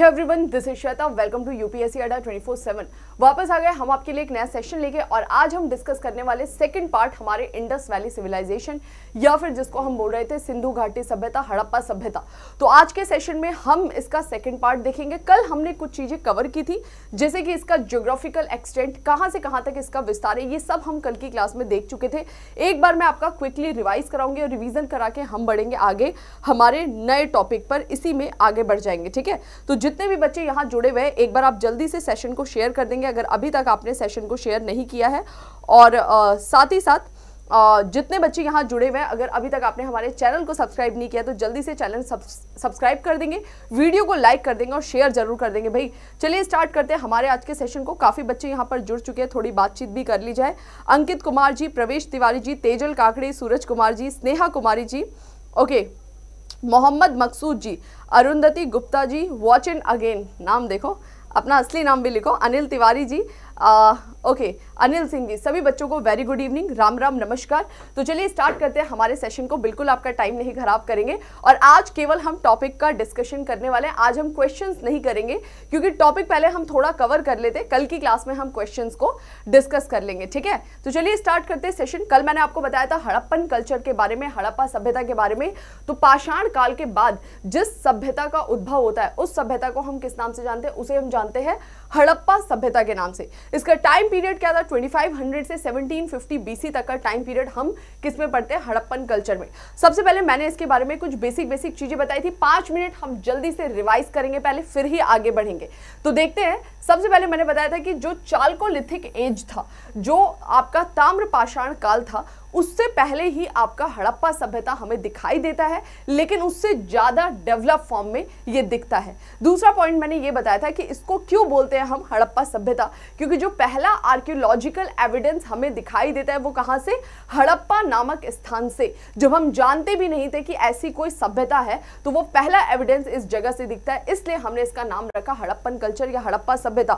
hey everyone this is Shweta welcome to UPSC Adda 24/7 वापस आ गए हम आपके लिए एक नया सेशन लेके और आज हम डिस्कस करने वाले सेकंड पार्ट हमारे इंडस वैली सिविलाइजेशन या फिर जिसको हम बोल रहे थे सिंधु घाटी सभ्यता हड़प्पा सभ्यता तो आज के सेशन में हम इसका सेकंड पार्ट देखेंगे कल हमने कुछ चीज़ें कवर की थी जैसे कि इसका जोग्राफिकल एक्सटेंट कहाँ से कहाँ तक इसका विस्तार है ये सब हम कल की क्लास में देख चुके थे एक बार मैं आपका क्विकली रिवाइज कराऊंगी और रिविजन करा के हम बढ़ेंगे आगे हमारे नए टॉपिक पर इसी में आगे बढ़ जाएंगे ठीक है तो जितने भी बच्चे यहाँ जुड़े हुए हैं एक बार आप जल्दी से सेशन को शेयर कर देंगे अगर अभी तक आपने सेशन को शेयर नहीं किया है और आ, साथ ही साथ जितने बच्चे यहाँ जुड़े हुए हैं अगर अभी तक आपने हमारे चैनल को सब्सक्राइब नहीं किया तो जल्दी से चैनल सब्सक्राइब कर देंगे वीडियो को लाइक कर देंगे और शेयर जरूर कर देंगे भाई चलिए स्टार्ट करते हैं हमारे आज के सेशन को काफ़ी बच्चे यहाँ पर जुड़ चुके हैं थोड़ी बातचीत भी कर ली जाए अंकित Kumar ji Pravesh Tiwari ji Tejal Kakade Suraj Kumar ji Sneha Kumari ji okay Mohammad Maqsood ji Arundhati Gupta ji watch and again नाम देखो अपना असली नाम भी लिखो अनिल तिवारी जी आ, ओके अनिल सिंह जी सभी बच्चों को very good evening Ram Ram नमस्कार तो चलिए स्टार्ट करते हैं हमारे सेशन को बिल्कुल आपका टाइम नहीं खराब करेंगे और आज केवल हम टॉपिक का डिस्कशन करने वाले हैं आज हम क्वेश्चंस नहीं करेंगे क्योंकि टॉपिक पहले हम थोड़ा कवर कर लेते कल की क्लास में हम क्वेश्चन को डिस्कस कर लेंगे ठीक है तो चलिए स्टार्ट करते हैं सेशन कल मैंने आपको बताया था हड़प्पन कल्चर के बारे में हड़प्पा सभ्यता के बारे में तो पाषाण काल के बाद जिस सभ्यता का उद्भव होता है उस सभ्यता को हम किस नाम से जानते हैं उसे हम जानते हैं हड़प्पा सभ्यता के नाम से इसका टाइम पीरियड क्या था 2500 से 1750 बीसी तक का टाइम पीरियड हम किस में पढ़ते हैं हड़प्पन कल्चर में सबसे पहले मैंने इसके बारे में कुछ बेसिक बेसिक चीज़ें बताई थी पांच मिनट हम जल्दी से रिवाइज करेंगे पहले फिर ही आगे बढ़ेंगे तो देखते हैं सबसे पहले मैंने बताया था कि जो चालकोलिथिक एज था जो आपका ताम्र पाषाण काल था उससे पहले ही आपका हड़प्पा सभ्यता हमें दिखाई देता है लेकिन उससे ज़्यादा डेवलप फॉर्म में ये दिखता है दूसरा पॉइंट मैंने ये बताया था कि इसको क्यों बोलते हैं हम हड़प्पा सभ्यता क्योंकि जो पहला आर्क्योलॉजिकल एविडेंस हमें दिखाई देता है वो कहाँ से हड़प्पा नामक स्थान से जब हम जानते भी नहीं थे कि ऐसी कोई सभ्यता है तो वो पहला एविडेंस इस जगह से दिखता है इसलिए हमने इसका नाम रखा हड़प्पन कल्चर या हड़प्पा सभ्यता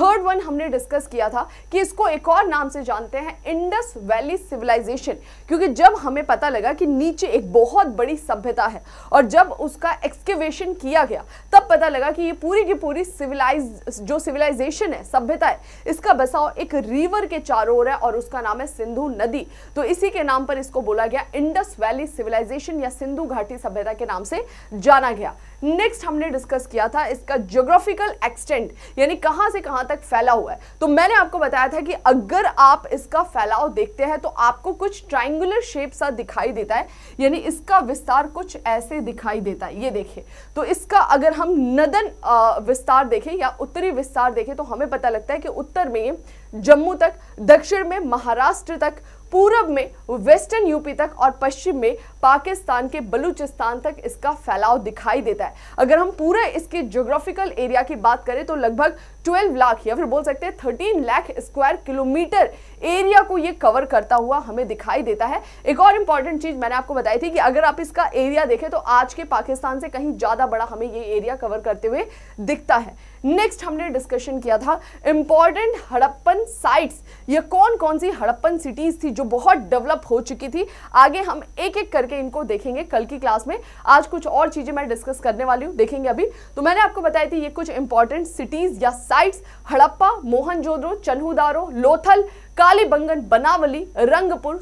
थर्ड वन हमने डिस्कस किया था कि इसको एक और नाम से जानते हैं इंडस वैली सिविलाइजेशन नेशन क्योंकि जब हमें पता लगा कि नीचे एक बहुत बड़ी सभ्यता है और जब उसका एक्सकेवेशन किया गया तब पता लगा कि ये पूरी की पूरी सिविलाइज जो सिविलाइजेशन है सभ्यता है इसका बसाव एक रिवर के चारों ओर है और उसका नाम है सिंधु नदी तो इसी के नाम पर इसको बोला गया इंडस वैली सिविलाइजेशन या सिंधु घाटी सभ्यता के नाम से जाना गया नेक्स्ट हमने डिस्कस किया था इसका ज्योग्राफिकल एक्सटेंट यानी कहां से कहां तक फैला हुआ है तो मैंने आपको बताया था कि अगर आप इसका फैलाव देखते हैं तो आपको कुछ ट्राइंगुलर शेप सा दिखाई देता है यानी इसका विस्तार कुछ ऐसे दिखाई देता है ये देखिए तो इसका अगर हम नदन विस्तार देखें या उत्तरी विस्तार देखें तो हमें पता लगता है कि उत्तर में जम्मू तक दक्षिण में महाराष्ट्र तक पूरब में वेस्टर्न यूपी तक और पश्चिम में पाकिस्तान के बलूचिस्तान तक इसका फैलाव दिखाई देता है अगर हम पूरे इसके ज्योग्राफिकल एरिया की बात करें तो लगभग 12 लाख या फिर बोल सकते हैं thirteen lakh square kilometre area को ये कवर करता हुआ हमें दिखाई देता है एक और इंपॉर्टेंट चीज मैंने आपको बताई थी कि अगर आप इसका एरिया देखें तो आज के पाकिस्तान से कहीं ज्यादा बड़ा हमें ये एरिया कवर करते हुए दिखता है नेक्स्ट हमने डिस्कशन किया था इंपॉर्टेंट हड़प्पन साइट्स ये कौन कौन सी हड़प्पन सिटीज थी जो बहुत डेवलप हो चुकी थी आगे हम एक एक करके इनको देखेंगे कल की क्लास में आज कुछ और चीजें मैं डिस्कस करने वाली हूँ देखेंगे अभी तो मैंने आपको बताई थी ये कुछ इंपॉर्टेंट सिटीज या साइट्स हड़प्पा मोहनजोद्रो चन्हुदारो लोथल कालीबंगन बनावली रंगपुर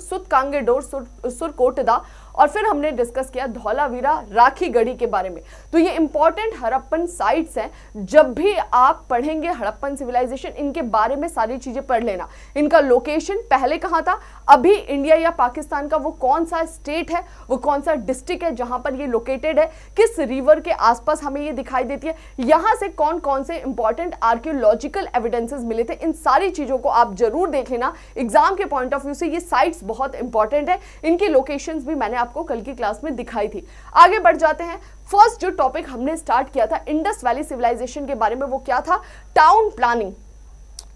डोर सुर, सुरकोटदा और फिर हमने डिस्कस किया धौलावीरा राखी गढ़ी के बारे में तो ये इंपॉर्टेंट हड़प्पन साइट्स हैं जब भी आप पढ़ेंगे हड़प्पन सिविलाइजेशन इनके बारे में सारी चीज़ें पढ़ लेना इनका लोकेशन पहले कहाँ था अभी इंडिया या पाकिस्तान का वो कौन सा स्टेट है वो कौन सा डिस्ट्रिक्ट है जहाँ पर ये लोकेटेड है किस रिवर के आसपास हमें ये दिखाई देती है यहाँ से कौन कौन से इंपॉर्टेंट आर्क्योलॉजिकल एविडेंसेस मिले थे इन सारी चीज़ों को आप जरूर देख लेना एग्जाम के पॉइंट ऑफ व्यू से ये साइट्स बहुत इंपॉर्टेंट है इनकी लोकेशन भी मैंने आपको कल की क्लास में दिखाई थी आगे बढ़ जाते हैं फर्स्ट जो टॉपिक हमने स्टार्ट किया था इंडस वैली सिविलाइजेशन के बारे में वो क्या था टाउन प्लानिंग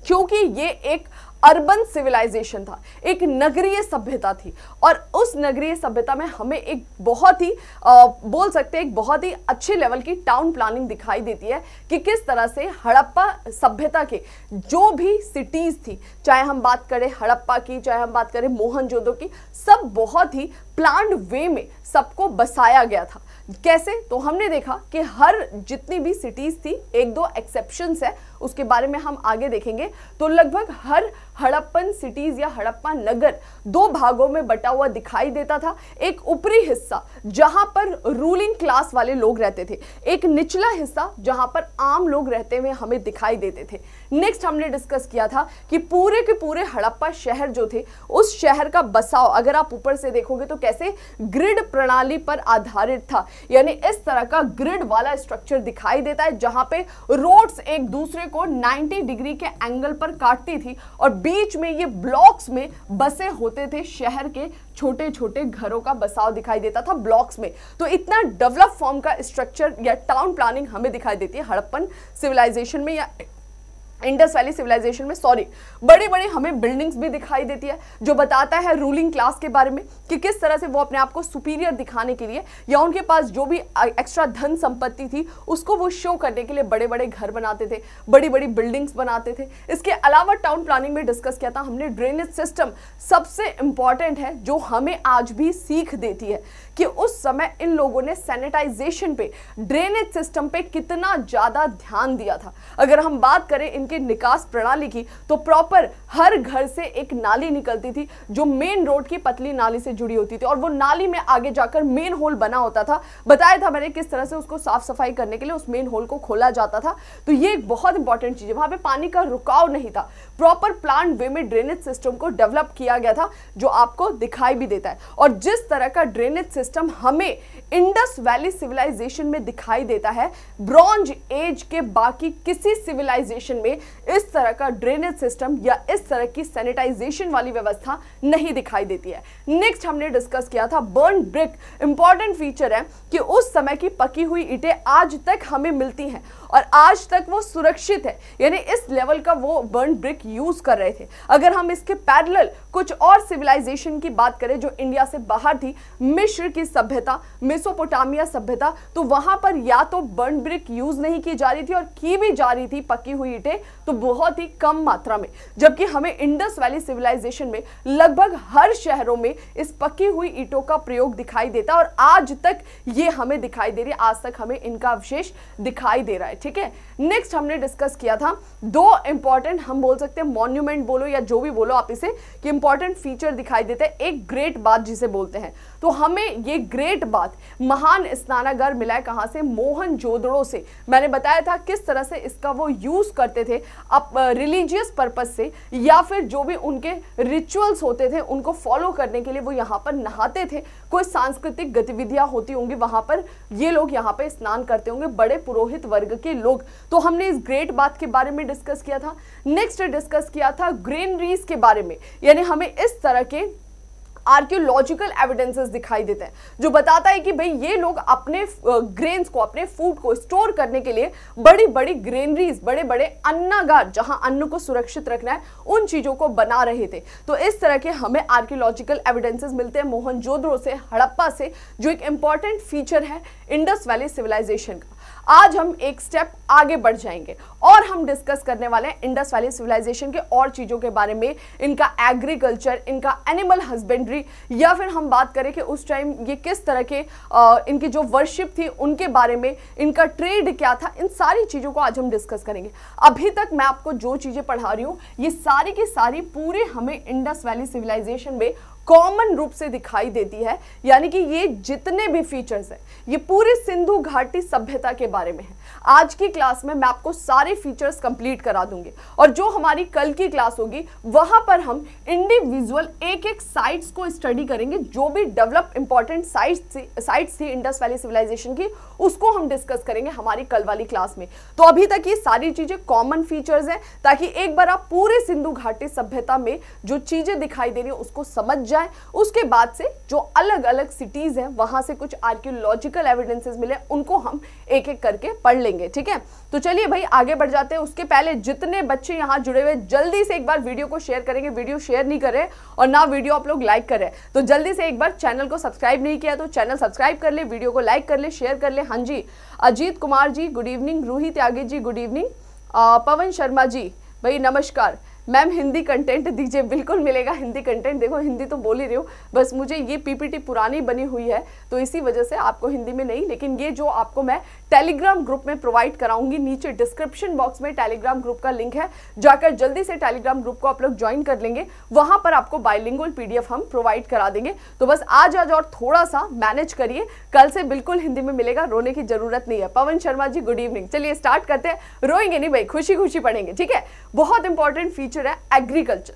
क्योंकि ये एक अर्बन सिविलाइजेशन था एक नगरीय सभ्यता थी और उस नगरीय सभ्यता में हमें एक बहुत ही आ, बोल सकते हैं एक बहुत ही अच्छे लेवल की टाउन प्लानिंग दिखाई देती है कि किस तरह से हड़प्पा सभ्यता के जो भी सिटीज़ थी चाहे हम बात करें हड़प्पा की चाहे हम बात करें मोहनजोदो की सब बहुत ही प्लान वे में सबको बसाया गया था कैसे तो हमने देखा कि हर जितनी भी सिटीज़ थी एक दो एक्सेप्शंस है उसके बारे में हम आगे देखेंगे तो लगभग हर हड़प्पन सिटीज़ या हड़प्पा नगर दो भागों में बटा हुआ दिखाई देता था एक ऊपरी हिस्सा जहां पर रूलिंग क्लास वाले लोग रहते थे एक निचला हिस्सा जहां पर आम लोग रहते हुए हमें दिखाई देते थे नेक्स्ट हमने डिस्कस किया था कि पूरे के पूरे हड़प्पा शहर जो थे उस शहर का बसाव अगर आप ऊपर से देखोगे तो कैसे ग्रिड प्रणाली पर आधारित था यानी इस तरह का ग्रिड वाला स्ट्रक्चर दिखाई देता है जहां पे रोड्स एक दूसरे को 90 डिग्री के एंगल पर काटती थी और बीच में ये ब्लॉक्स में बसे होते थे शहर के छोटे छोटे घरों का बसाव दिखाई देता था ब्लॉक्स में तो इतना डेवलप फॉर्म का स्ट्रक्चर या टाउन प्लानिंग हमें दिखाई देती है हड़प्पन सिविलाइजेशन में या इंडस वैली सिविलाइजेशन में सॉरी बड़ी बड़ी हमें बिल्डिंग्स भी दिखाई देती है जो बताता है रूलिंग क्लास के बारे में कि किस तरह से वो अपने आप को सुपीरियर दिखाने के लिए या उनके पास जो भी एक्स्ट्रा धन संपत्ति थी उसको वो शो करने के लिए बड़े बड़े घर बनाते थे बड़ी बड़ी बिल्डिंग्स बनाते थे इसके अलावा टाउन प्लानिंग में डिस्कस किया था हमने ड्रेनेज सिस्टम सबसे इंपॉर्टेंट है जो हमें आज भी सीख देती है कि उस समय इन लोगों ने सैनिटाइजेशन पे ड्रेनेज सिस्टम पे कितना ज़्यादा ध्यान दिया था अगर हम बात करें इनके निकास प्रणाली की तो प्रॉपर हर घर से एक नाली निकलती थी जो मेन रोड की पतली नाली से जुड़ी होती थी और वो नाली में आगे जाकर मेन होल बना होता था बताया था मैंने किस तरह से उसको साफ सफाई करने के लिए उस मेन होल को खोला जाता था तो ये एक बहुत इंपॉर्टेंट चीज़ है वहाँ पर पानी का रुकाव नहीं था प्रॉपर प्लान वे में ड्रेनेज सिस्टम को डेवलप किया गया था जो आपको दिखाई भी देता है और जिस तरह का ड्रेनेज सिस्टम सिस्टम हमें इंडस वैली सिविलाइजेशन में दिखाई देता है ब्रॉन्ज एज के बाकी किसी सिविलाइजेशन में इस तरह का ड्रेनेज सिस्टम या इस तरह की सैनिटाइजेशन वाली व्यवस्था नहीं दिखाई देती है नेक्स्ट हमने डिस्कस किया था बर्न ब्रिक इंपॉर्टेंट फीचर है कि उस समय की पकी हुई ईटें आज तक हमें मिलती हैं और आज तक वो सुरक्षित है यानी इस लेवल का वो बर्न ब्रिक यूज़ कर रहे थे अगर हम इसके पैरल कुछ और सिविलाइजेशन की बात करें जो इंडिया से बाहर थी मिश्र की सभ्यता मिसोपोटामिया सभ्यता तो वहाँ पर या तो बर्न ब्रिक यूज़ नहीं की जा रही थी और की भी जा रही थी पकी हुई ईटें तो बहुत ही कम मात्रा में जबकि हमें इंडस वैली सिविलाइजेशन में लगभग हर शहरों में इस पकी हुई ईटों का प्रयोग दिखाई देता और आज तक ये हमें दिखाई दे रही है आज तक हमें इनका अवशेष दिखाई दे रहा है ठीक है नेक्स्ट हमने डिस्कस किया था दो इंपॉर्टेंट हम बोल सकते हैं मॉन्यूमेंट बोलो या जो भी बोलो आप इसे कि इंपॉर्टेंट फीचर दिखाई देते हैं एक ग्रेट बात जिसे बोलते हैं तो हमें ये ग्रेट बात महान स्नानागर मिला है कहाँ से मोहन जोदड़ो से मैंने बताया था किस तरह से इसका वो यूज़ करते थे अब रिलीजियस पर्पज से या फिर जो भी उनके रिचुअल्स होते थे उनको फॉलो करने के लिए वो यहाँ पर नहाते थे कोई सांस्कृतिक गतिविधियां होती होंगी वहां पर ये लोग यहाँ पे स्नान करते होंगे बड़े पुरोहित वर्ग के लोग तो हमने इस ग्रेट बात के बारे में डिस्कस किया था नेक्स्ट डिस्कस किया था ग्रेनरीज के बारे में यानी हमें इस तरह के आर्कियोलॉजिकल एविडेंसेस दिखाई देते हैं जो बताता है कि भाई ये लोग अपने ग्रेन्स को अपने फूड को स्टोर करने के लिए बड़ी बड़ी ग्रेनरीज बड़े बड़े अन्नागार जहां अन्न को सुरक्षित रखना है उन चीज़ों को बना रहे थे तो इस तरह के हमें आर्कियोलॉजिकल एविडेंसेज मिलते हैं मोहन से हड़प्पा से जो एक इंपॉर्टेंट फीचर है इंडस वैली सिविलाइजेशन का आज हम एक स्टेप आगे बढ़ जाएंगे और हम डिस्कस करने वाले हैं इंडस वैली सिविलाइजेशन के और चीज़ों के बारे में इनका एग्रीकल्चर इनका एनिमल हस्बेंड्री या फिर हम बात करें कि उस टाइम ये किस तरह के इनकी जो वर्शिप थी उनके बारे में इनका ट्रेड क्या था इन सारी चीज़ों को आज हम डिस्कस करेंगे अभी तक मैं आपको जो चीज़ें पढ़ा रही हूँ ये सारी की सारी पूरे हमें इंडस वैली सिविलाइजेशन में कॉमन रूप से दिखाई देती है यानी कि ये जितने भी फीचर्स हैं ये पूरी सिंधु घाटी सभ्यता के बारे में है आज की क्लास में मैं आपको सारे फीचर्स कंप्लीट करा दूंगी और जो हमारी कल की क्लास होगी वहां पर हम इंडिविजुअल एक एक साइट्स को स्टडी करेंगे जो भी डेवलप इंपॉर्टेंट साइट्स साइट्स थी इंडस वैली सिविलाइजेशन की उसको हम डिस्कस करेंगे हमारी कल वाली क्लास में तो अभी तक ये सारी चीज़ें कॉमन फीचर्स हैं ताकि एक बार आप पूरे सिंधु घाटी सभ्यता में जो चीज़ें दिखाई दे रही है उसको समझ जाए उसके बाद से जो अलग अलग सिटीज़ हैं वहाँ से कुछ आर्क्योलॉजिकल एविडेंसेस मिले उनको हम एक एक करके पढ़ लेंगे देंगे ठीक है तो चलिए भाई आगे बढ़ जाते हैं उसके पहले जितने बच्चे यहाँ जुड़े हुए जल्दी से एक बार वीडियो को शेयर करेंगे वीडियो शेयर नहीं करें और ना वीडियो आप लोग लाइक करें तो जल्दी से एक बार चैनल को सब्सक्राइब नहीं किया तो चैनल सब्सक्राइब कर ले वीडियो को लाइक कर ले शेयर कर ले हाँ जी Ajit Kumar ji good evening Ruhi Tyagi ji good evening Pawan Sharma ji भाई नमस्कार मैम हिंदी कंटेंट दीजिए बिल्कुल मिलेगा हिंदी कंटेंट देखो हिंदी तो बोल ही रही हूँ बस मुझे ये पीपीटी पुरानी बनी हुई है तो इसी वजह से आपको हिंदी में नहीं लेकिन ये जो आपको मैं टेलीग्राम ग्रुप में प्रोवाइड कराऊंगी नीचे डिस्क्रिप्शन बॉक्स में टेलीग्राम ग्रुप का लिंक है जाकर जल्दी से टेलीग्राम ग्रुप को आप लोग ज्वाइन कर लेंगे वहां पर आपको बाइलिंगुअल पीडीएफ हम प्रोवाइड करा देंगे तो बस आज आज और थोड़ा सा मैनेज करिए कल से बिल्कुल हिंदी में मिलेगा रोने की जरूरत नहीं है पवन शर्मा जी गुड इवनिंग चलिए स्टार्ट करते हैं रोएंगे नहीं भाई खुशी खुशी पढ़ेंगे ठीक है बहुत इंपॉर्टेंट फीचर है एग्रीकल्चर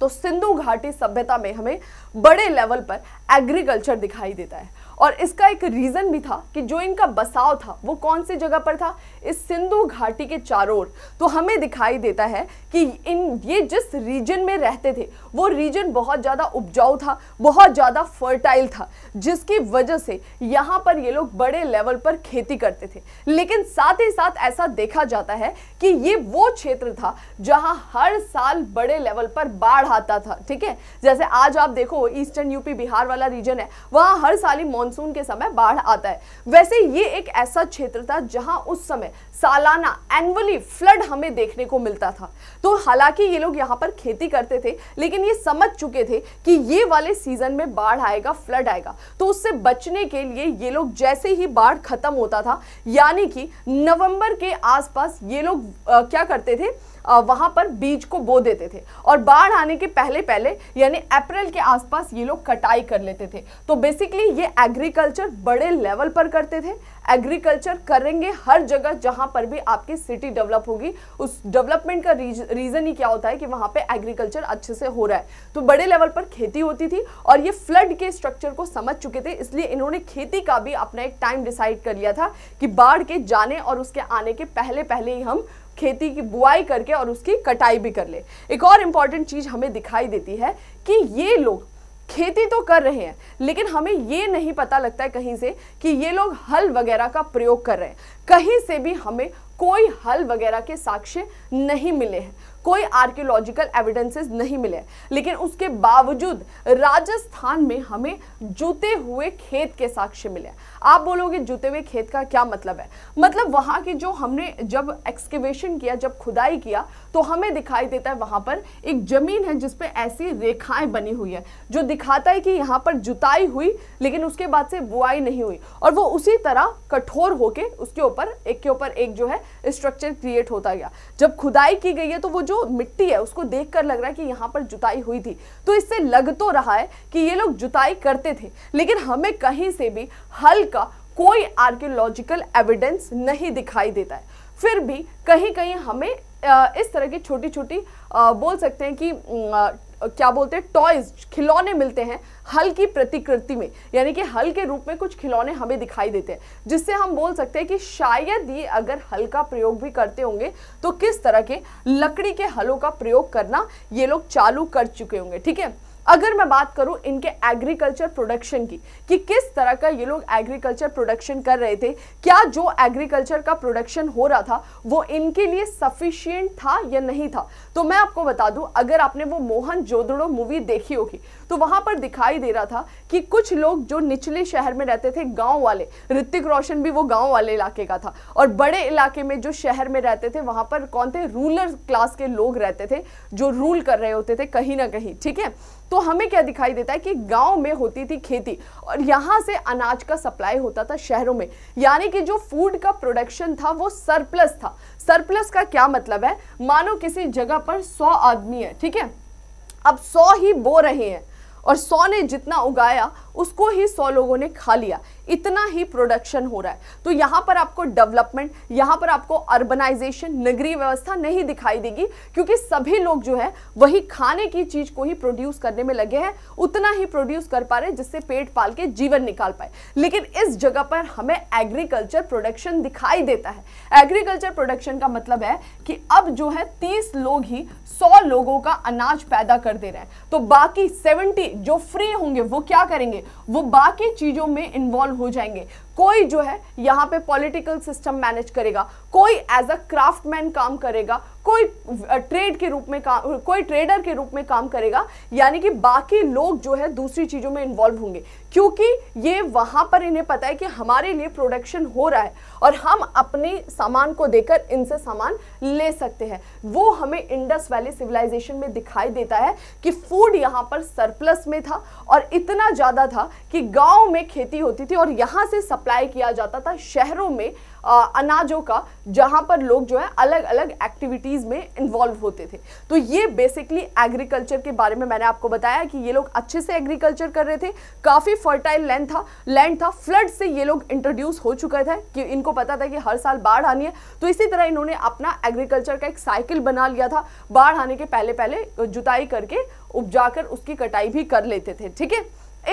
तो सिंधु घाटी सभ्यता में हमें बड़े लेवल पर एग्रीकल्चर दिखाई देता है और इसका एक रीज़न भी था कि जो इनका बसाव था वो कौन सी जगह पर था इस सिंधु घाटी के चारों ओर तो हमें दिखाई देता है कि इन ये जिस रीजन में रहते थे वो रीजन बहुत ज़्यादा उपजाऊ था बहुत ज़्यादा फर्टाइल था जिसकी वजह से यहाँ पर ये लोग बड़े लेवल पर खेती करते थे लेकिन साथ ही साथ ऐसा देखा जाता है कि ये वो क्षेत्र था जहाँ हर साल बड़े लेवल पर बाढ़ आता था ठीक है जैसे आज आप देखो ईस्टर्न यूपी बिहार वाला रीजन है वहाँ हर साल ही मानसून के समय बाढ़ आता है वैसे ये एक ऐसा क्षेत्र था जहाँ उस समय सालाना एनुअली फ्लड हमें देखने को मिलता था तो हालांकि ये लोग यहाँ पर खेती करते थे लेकिन ये समझ चुके थे कि ये वाले सीजन में बाढ़ आएगा फ्लड आएगा तो उससे बचने के लिए ये लोग जैसे ही बाढ़ खत्म होता था यानी कि नवंबर के आसपास ये लोग आ, क्या करते थे वहाँ पर बीज को बो देते थे और बाढ़ आने के पहले पहले यानी अप्रैल के आसपास ये लोग कटाई कर लेते थे तो बेसिकली ये एग्रीकल्चर बड़े लेवल पर करते थे एग्रीकल्चर करेंगे हर जगह जहाँ पर भी आपकी सिटी डेवलप होगी उस डेवलपमेंट का रीज, रीज़न ही क्या होता है कि वहाँ पे एग्रीकल्चर अच्छे से हो रहा है तो बड़े लेवल पर खेती होती थी और ये फ्लड के स्ट्रक्चर को समझ चुके थे इसलिए इन्होंने खेती का भी अपना एक टाइम डिसाइड कर लिया था कि बाढ़ के जाने और उसके आने के पहले पहले ही हम खेती की बुआई करके और उसकी कटाई भी कर ले एक और इम्पॉर्टेंट चीज़ हमें दिखाई देती है कि ये लोग खेती तो कर रहे हैं लेकिन हमें ये नहीं पता लगता है कहीं से कि ये लोग हल वगैरह का प्रयोग कर रहे हैं कहीं से भी हमें कोई हल वगैरह के साक्ष्य नहीं मिले हैं कोई आर्कियोलॉजिकल एविडेंसेस नहीं मिले लेकिन उसके बावजूद राजस्थान में हमें जूते हुए खेत के साक्ष्य मिले आप बोलोगे जूते हुए खेत का क्या मतलब है मतलब वहां की जो हमने जब एक्सकेवेशन किया जब खुदाई किया तो हमें दिखाई देता है वहां पर एक ज़मीन है जिसपे ऐसी रेखाएं बनी हुई है जो दिखाता है कि यहाँ पर जुताई हुई लेकिन उसके बाद से बुआई नहीं हुई और वो उसी तरह कठोर होके उसके ऊपर एक के ऊपर एक जो है स्ट्रक्चर क्रिएट होता गया जब खुदाई की गई है तो वो जो मिट्टी है उसको देख कर लग रहा है कि यहाँ पर जुताई हुई थी तो इससे लग तो रहा है कि ये लोग जुताई करते थे लेकिन हमें कहीं से भी हल का कोई आर्कियोलॉजिकल एविडेंस नहीं दिखाई देता है फिर भी कहीं कहीं हमें इस तरह की छोटी छोटी बोल सकते हैं कि क्या बोलते हैं टॉयज खिलौने मिलते हैं हल की प्रतिकृति में यानी कि हल के रूप में कुछ खिलौने हमें दिखाई देते हैं जिससे हम बोल सकते हैं कि शायद ये अगर हल का प्रयोग भी करते होंगे तो किस तरह के लकड़ी के हलों का प्रयोग करना ये लोग चालू कर चुके होंगे ठीक है अगर मैं बात करूं इनके एग्रीकल्चर प्रोडक्शन की कि किस तरह का ये लोग एग्रीकल्चर प्रोडक्शन कर रहे थे क्या जो एग्रीकल्चर का प्रोडक्शन हो रहा था वो इनके लिए सफिशियंट था या नहीं था तो मैं आपको बता दूं अगर आपने वो मोहन जोदड़ो मूवी देखी होगी तो वहां पर दिखाई दे रहा था कि कुछ लोग जो निचले शहर में रहते थे गांव वाले ऋतिक रोशन भी वो गांव वाले इलाके का था और बड़े इलाके में जो शहर में रहते थे वहां पर कौन थे रूलर क्लास के लोग रहते थे जो रूल कर रहे होते थे कहीं ना कहीं ठीक है तो हमें क्या दिखाई देता है कि गांव में होती थी खेती और यहाँ से अनाज का सप्लाई होता था शहरों में यानी कि जो फूड का प्रोडक्शन था वो सरप्लस था सरप्लस का क्या मतलब है मानो किसी जगह पर सौ आदमी है ठीक है अब सौ ही बो रहे हैं और सौ ने जितना उगाया उसको ही सौ लोगों ने खा लिया इतना ही प्रोडक्शन हो रहा है तो यहां पर आपको डेवलपमेंट यहां पर आपको अर्बनाइजेशन नगरीय व्यवस्था नहीं दिखाई देगी क्योंकि सभी लोग जो है वही खाने की चीज को ही प्रोड्यूस करने में लगे हैं उतना ही प्रोड्यूस कर पा रहे जिससे पेट पाल के जीवन निकाल पाए लेकिन इस जगह पर हमें एग्रीकल्चर प्रोडक्शन दिखाई देता है एग्रीकल्चर प्रोडक्शन का मतलब है कि अब जो है तीस लोग ही सौ लोगों का अनाज पैदा कर दे रहे हैं तो बाकी सेवेंटी जो फ्री होंगे वो क्या करेंगे वो बाकी चीजों में इन्वॉल्व हो जाएंगे कोई जो है यहाँ पे पॉलिटिकल सिस्टम मैनेज करेगा कोई एज अ क्राफ्टमैन काम करेगा कोई ट्रेड के रूप में काम कोई ट्रेडर के रूप में काम करेगा यानी कि बाकी लोग जो है दूसरी चीज़ों में इन्वॉल्व होंगे क्योंकि ये वहाँ पर इन्हें पता है कि हमारे लिए प्रोडक्शन हो रहा है और हम अपने सामान को देकर इनसे सामान ले सकते हैं वो हमें इंडस वैली सिविलाइजेशन में दिखाई देता है कि फूड यहाँ पर सरप्लस में था और इतना ज़्यादा था कि गाँव में खेती होती थी और यहाँ से सप्लाई किया जाता था शहरों में अनाजों का जहाँ पर लोग जो है अलग अलग एक्टिविटीज़ में इन्वॉल्व होते थे तो ये बेसिकली एग्रीकल्चर के बारे में मैंने आपको बताया कि ये लोग अच्छे से एग्रीकल्चर कर रहे थे काफ़ी फर्टाइल लैंड था लैंड था फ्लड से ये लोग इंट्रोड्यूस हो चुका था कि इनको पता था कि हर साल बाढ़ आनी है तो इसी तरह इन्होंने अपना एग्रीकल्चर का एक साइकिल बना लिया था बाढ़ आने के पहले पहले जुताई करके उपजाकर उसकी कटाई भी कर लेते थे ठीक है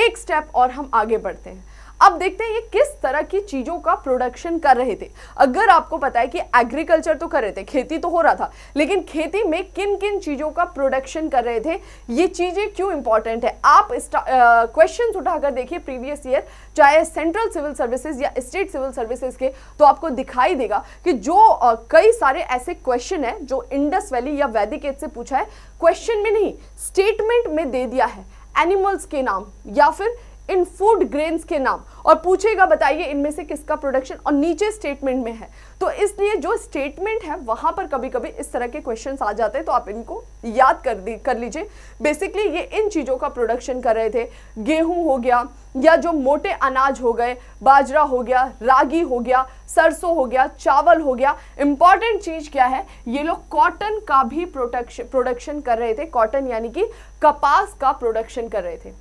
एक स्टेप और हम आगे बढ़ते हैं अब देखते हैं ये किस तरह की चीज़ों का प्रोडक्शन कर रहे थे अगर आपको पता है कि एग्रीकल्चर तो कर रहे थे खेती तो हो रहा था लेकिन खेती में किन किन चीज़ों का प्रोडक्शन कर रहे थे ये चीज़ें क्यों इंपॉर्टेंट है आप क्वेश्चन उठाकर देखिए प्रीवियस ईयर चाहे सेंट्रल सिविल सर्विसेज या स्टेट सिविल सर्विसेज के तो आपको दिखाई देगा कि जो uh, कई सारे ऐसे क्वेश्चन हैं जो इंडस वैली या वैदिक एज से पूछा है क्वेश्चन में नहीं स्टेटमेंट में दे दिया है एनिमल्स के नाम या फिर इन फूड ग्रेन्स के नाम और पूछेगा बताइए इनमें से किसका प्रोडक्शन और नीचे स्टेटमेंट में है तो इसलिए जो स्टेटमेंट है वहां पर कभी कभी इस तरह के क्वेश्चन आ जाते हैं तो आप इनको याद कर दी कर लीजिए बेसिकली ये इन चीज़ों का प्रोडक्शन कर रहे थे गेहूँ हो गया या जो मोटे अनाज हो गए बाजरा हो गया रागी हो गया सरसों हो गया चावल हो गया इम्पॉर्टेंट चीज़ क्या है ये लोग कॉटन का भी प्रोडक्शन प्रोडक्शन कर रहे थे कॉटन यानी कि कपास का प्रोडक्शन कर रहे थे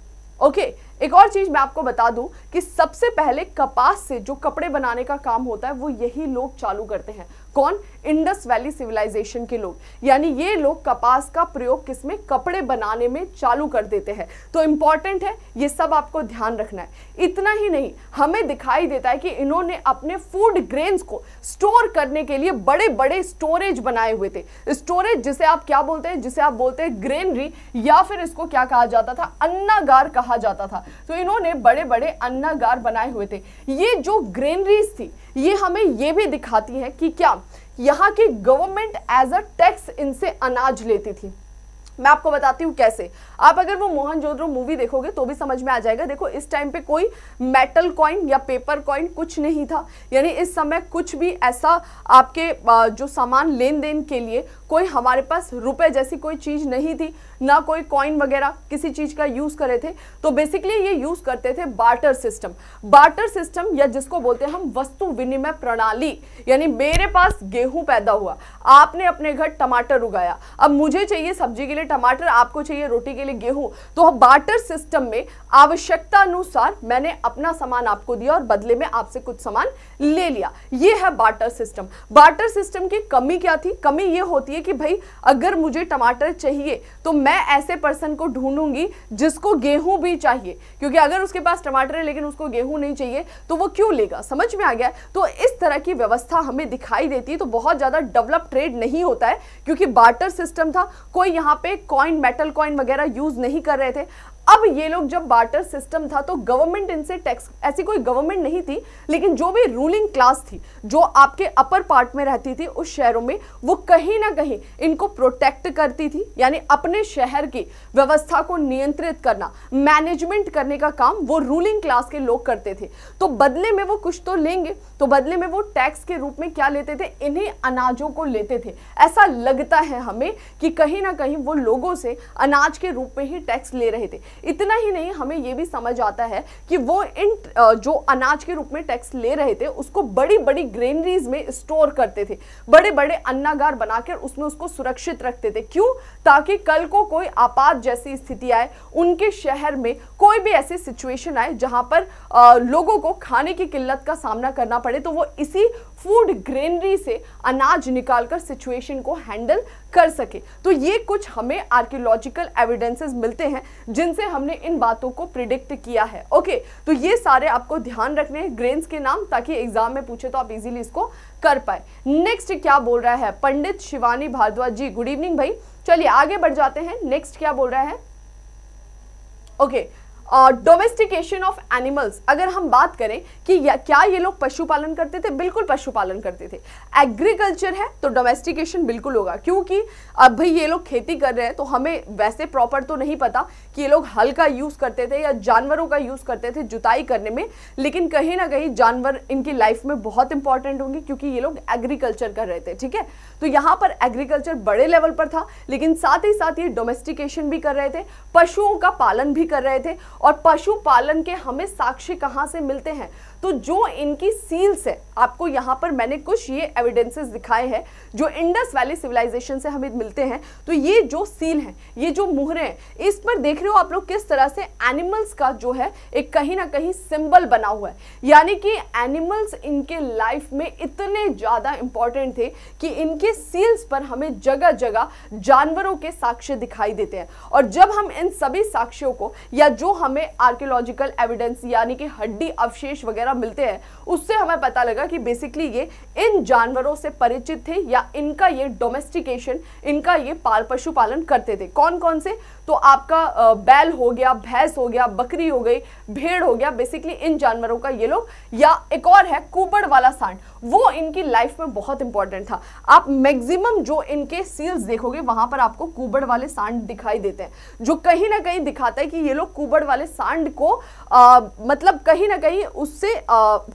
ओके okay, एक और चीज़ मैं आपको बता दूं कि सबसे पहले कपास से जो कपड़े बनाने का काम होता है वो यही लोग चालू करते हैं कौन इंडस वैली सिविलाइजेशन के लोग यानी ये लोग कपास का प्रयोग किसमें कपड़े बनाने में चालू कर देते हैं तो इंपॉर्टेंट है ये सब आपको ध्यान रखना है इतना ही नहीं हमें दिखाई देता है कि इन्होंने अपने फूड ग्रेन्स को स्टोर करने के लिए बड़े बड़े स्टोरेज बनाए हुए थे स्टोरेज जिसे आप क्या बोलते हैं जिसे आप बोलते हैं ग्रेनरी या फिर इसको क्या कहा जाता था अन्नागार कहा जाता था तो इन्होंने बड़े बड़े अन्नागार बनाए हुए थे ये जो ग्रेनरीज थी ये हमें ये भी दिखाती है कि क्या यहाँ की गवर्नमेंट एज अ टैक्स इनसे अनाज लेती थी मैं आपको बताती हूँ कैसे आप अगर वो मोहन जोधरो मूवी देखोगे तो भी समझ में आ जाएगा देखो इस टाइम पे कोई मेटल कॉइन या पेपर कॉइन कुछ नहीं था यानी इस समय कुछ भी ऐसा आपके जो सामान लेन देन के लिए कोई हमारे पास रुपए जैसी कोई चीज़ नहीं थी ना कोई कॉइन वगैरह किसी चीज़ का यूज़ करे थे तो बेसिकली ये यूज़ करते थे बार्टर सिस्टम बार्टर सिस्टम या जिसको बोलते हैं हम वस्तु विनिमय प्रणाली यानी मेरे पास गेहूं पैदा हुआ आपने अपने घर टमाटर उगाया अब मुझे चाहिए सब्जी के लिए टमाटर आपको चाहिए रोटी के लिए गेहूं तो बार्टर सिस्टम में आवश्यकता अनुसार मैंने अपना सामान आपको दिया और बदले में आपसे कुछ सामान ले लिया ये है बार्टर सिस्टम बार्टर सिस्टम की कमी क्या थी कमी ये होती है कि भाई अगर मुझे टमाटर चाहिए तो मैं ऐसे पर्सन को ढूंढूंगी जिसको गेहूं भी चाहिए क्योंकि अगर उसके पास टमाटर है लेकिन उसको गेहूं नहीं चाहिए तो वो क्यों लेगा समझ में आ गया तो इस तरह की व्यवस्था हमें दिखाई देती है तो बहुत ज़्यादा डेवलप ट्रेड नहीं होता है क्योंकि बार्टर सिस्टम था कोई यहाँ पे कॉइन मेटल कॉइन वगैरह यूज़ नहीं कर रहे थे अब ये लोग जब बार्टर सिस्टम था तो गवर्नमेंट इनसे टैक्स ऐसी कोई गवर्नमेंट नहीं थी लेकिन जो भी रूलिंग क्लास थी जो आपके अपर पार्ट में रहती थी उस शहरों में वो कहीं ना कहीं इनको प्रोटेक्ट करती थी यानी अपने शहर की व्यवस्था को नियंत्रित करना मैनेजमेंट करने का काम वो रूलिंग क्लास के लोग करते थे तो बदले में वो कुछ तो लेंगे तो बदले में वो टैक्स के रूप में क्या लेते थे इन्हीं अनाजों को लेते थे ऐसा लगता है हमें कि कहीं ना कहीं वो लोगों से अनाज के रूप में ही टैक्स ले रहे थे इतना ही नहीं हमें ये भी समझ आता है कि वो इन जो अनाज के रूप में टैक्स ले रहे थे उसको बड़ी बड़ी ग्रेनरीज में स्टोर करते थे बड़े बड़े अन्नागार बनाकर उसमें उसको सुरक्षित रखते थे क्यों ताकि कल को कोई आपात जैसी स्थिति आए उनके शहर में कोई भी ऐसी सिचुएशन आए जहाँ पर आ, लोगों को खाने की किल्लत का सामना करना पड़े तो वो इसी फूड ग्रेनरी से अनाज निकालकर सिचुएशन को हैंडल कर सके तो ये कुछ हमें आर्कियोलॉजिकल एविडेंसेस मिलते हैं जिनसे हमने इन बातों को प्रिडिक्ट किया है ओके तो ये सारे आपको ध्यान रखने हैं ग्रेन्स के नाम ताकि एग्जाम में पूछे तो आप इजीली इसको कर पाए नेक्स्ट क्या बोल रहा है पंडित शिवानी भारद्वाज जी गुड इवनिंग भाई चलिए आगे बढ़ जाते हैं नेक्स्ट क्या बोल रहा है okay okay, domestication of animals अगर हम बात करें कि क्या ये लोग पशुपालन करते थे बिल्कुल पशुपालन करते थे एग्रीकल्चर है तो डोमेस्टिकेशन बिल्कुल होगा क्योंकि अब भाई ये लोग खेती कर रहे हैं तो हमें वैसे प्रॉपर तो नहीं पता कि ये लोग हल का यूज़ करते थे या जानवरों का यूज़ करते थे जुताई करने में लेकिन कहीं ना कहीं जानवर इनकी लाइफ में बहुत इंपॉर्टेंट होंगे क्योंकि ये लोग एग्रीकल्चर कर रहे थे ठीक है तो यहाँ पर एग्रीकल्चर बड़े लेवल पर था लेकिन साथ ही साथ ये डोमेस्टिकेशन भी कर रहे थे पशुओं का पालन भी कर रहे थे और पशुपालन के हमें साक्ष्य कहाँ से मिलते हैं तो जो इनकी सील्स है आपको यहाँ पर मैंने कुछ ये एविडेंसेस दिखाए हैं जो इंडस वैली सिविलाइजेशन से हमें मिलते हैं तो ये जो सील हैं ये जो मुहरे हैं इस पर देख रहे हो आप लोग किस तरह से एनिमल्स का जो है एक कहीं ना कहीं सिंबल बना हुआ है यानी कि एनिमल्स इनके लाइफ में इतने ज़्यादा इंपॉर्टेंट थे कि इनके सील्स पर हमें जगह जगह जानवरों के साक्ष्य दिखाई देते हैं और जब हम इन सभी साक्ष्यों को या जो हमें आर्कियोलॉजिकल एविडेंस यानी कि हड्डी अवशेष वगैरह वगैरह मिलते हैं उससे हमें पता लगा कि बेसिकली ये इन जानवरों से परिचित थे या इनका ये डोमेस्टिकेशन इनका ये पाल पशुपालन करते थे कौन कौन से तो आपका बैल हो गया भैंस हो गया बकरी हो गई भेड़ हो गया बेसिकली इन जानवरों का ये लोग या एक और है कुबड़ वाला सांड वो इनकी लाइफ में बहुत इंपॉर्टेंट था आप मैक्सिमम जो इनके सील्स देखोगे वहां पर आपको कुबड़ वाले सांड दिखाई देते हैं जो कहीं ना कहीं दिखाता है कि ये लोग कुबड़ वाले सांड को आ, मतलब कहीं ना कहीं उससे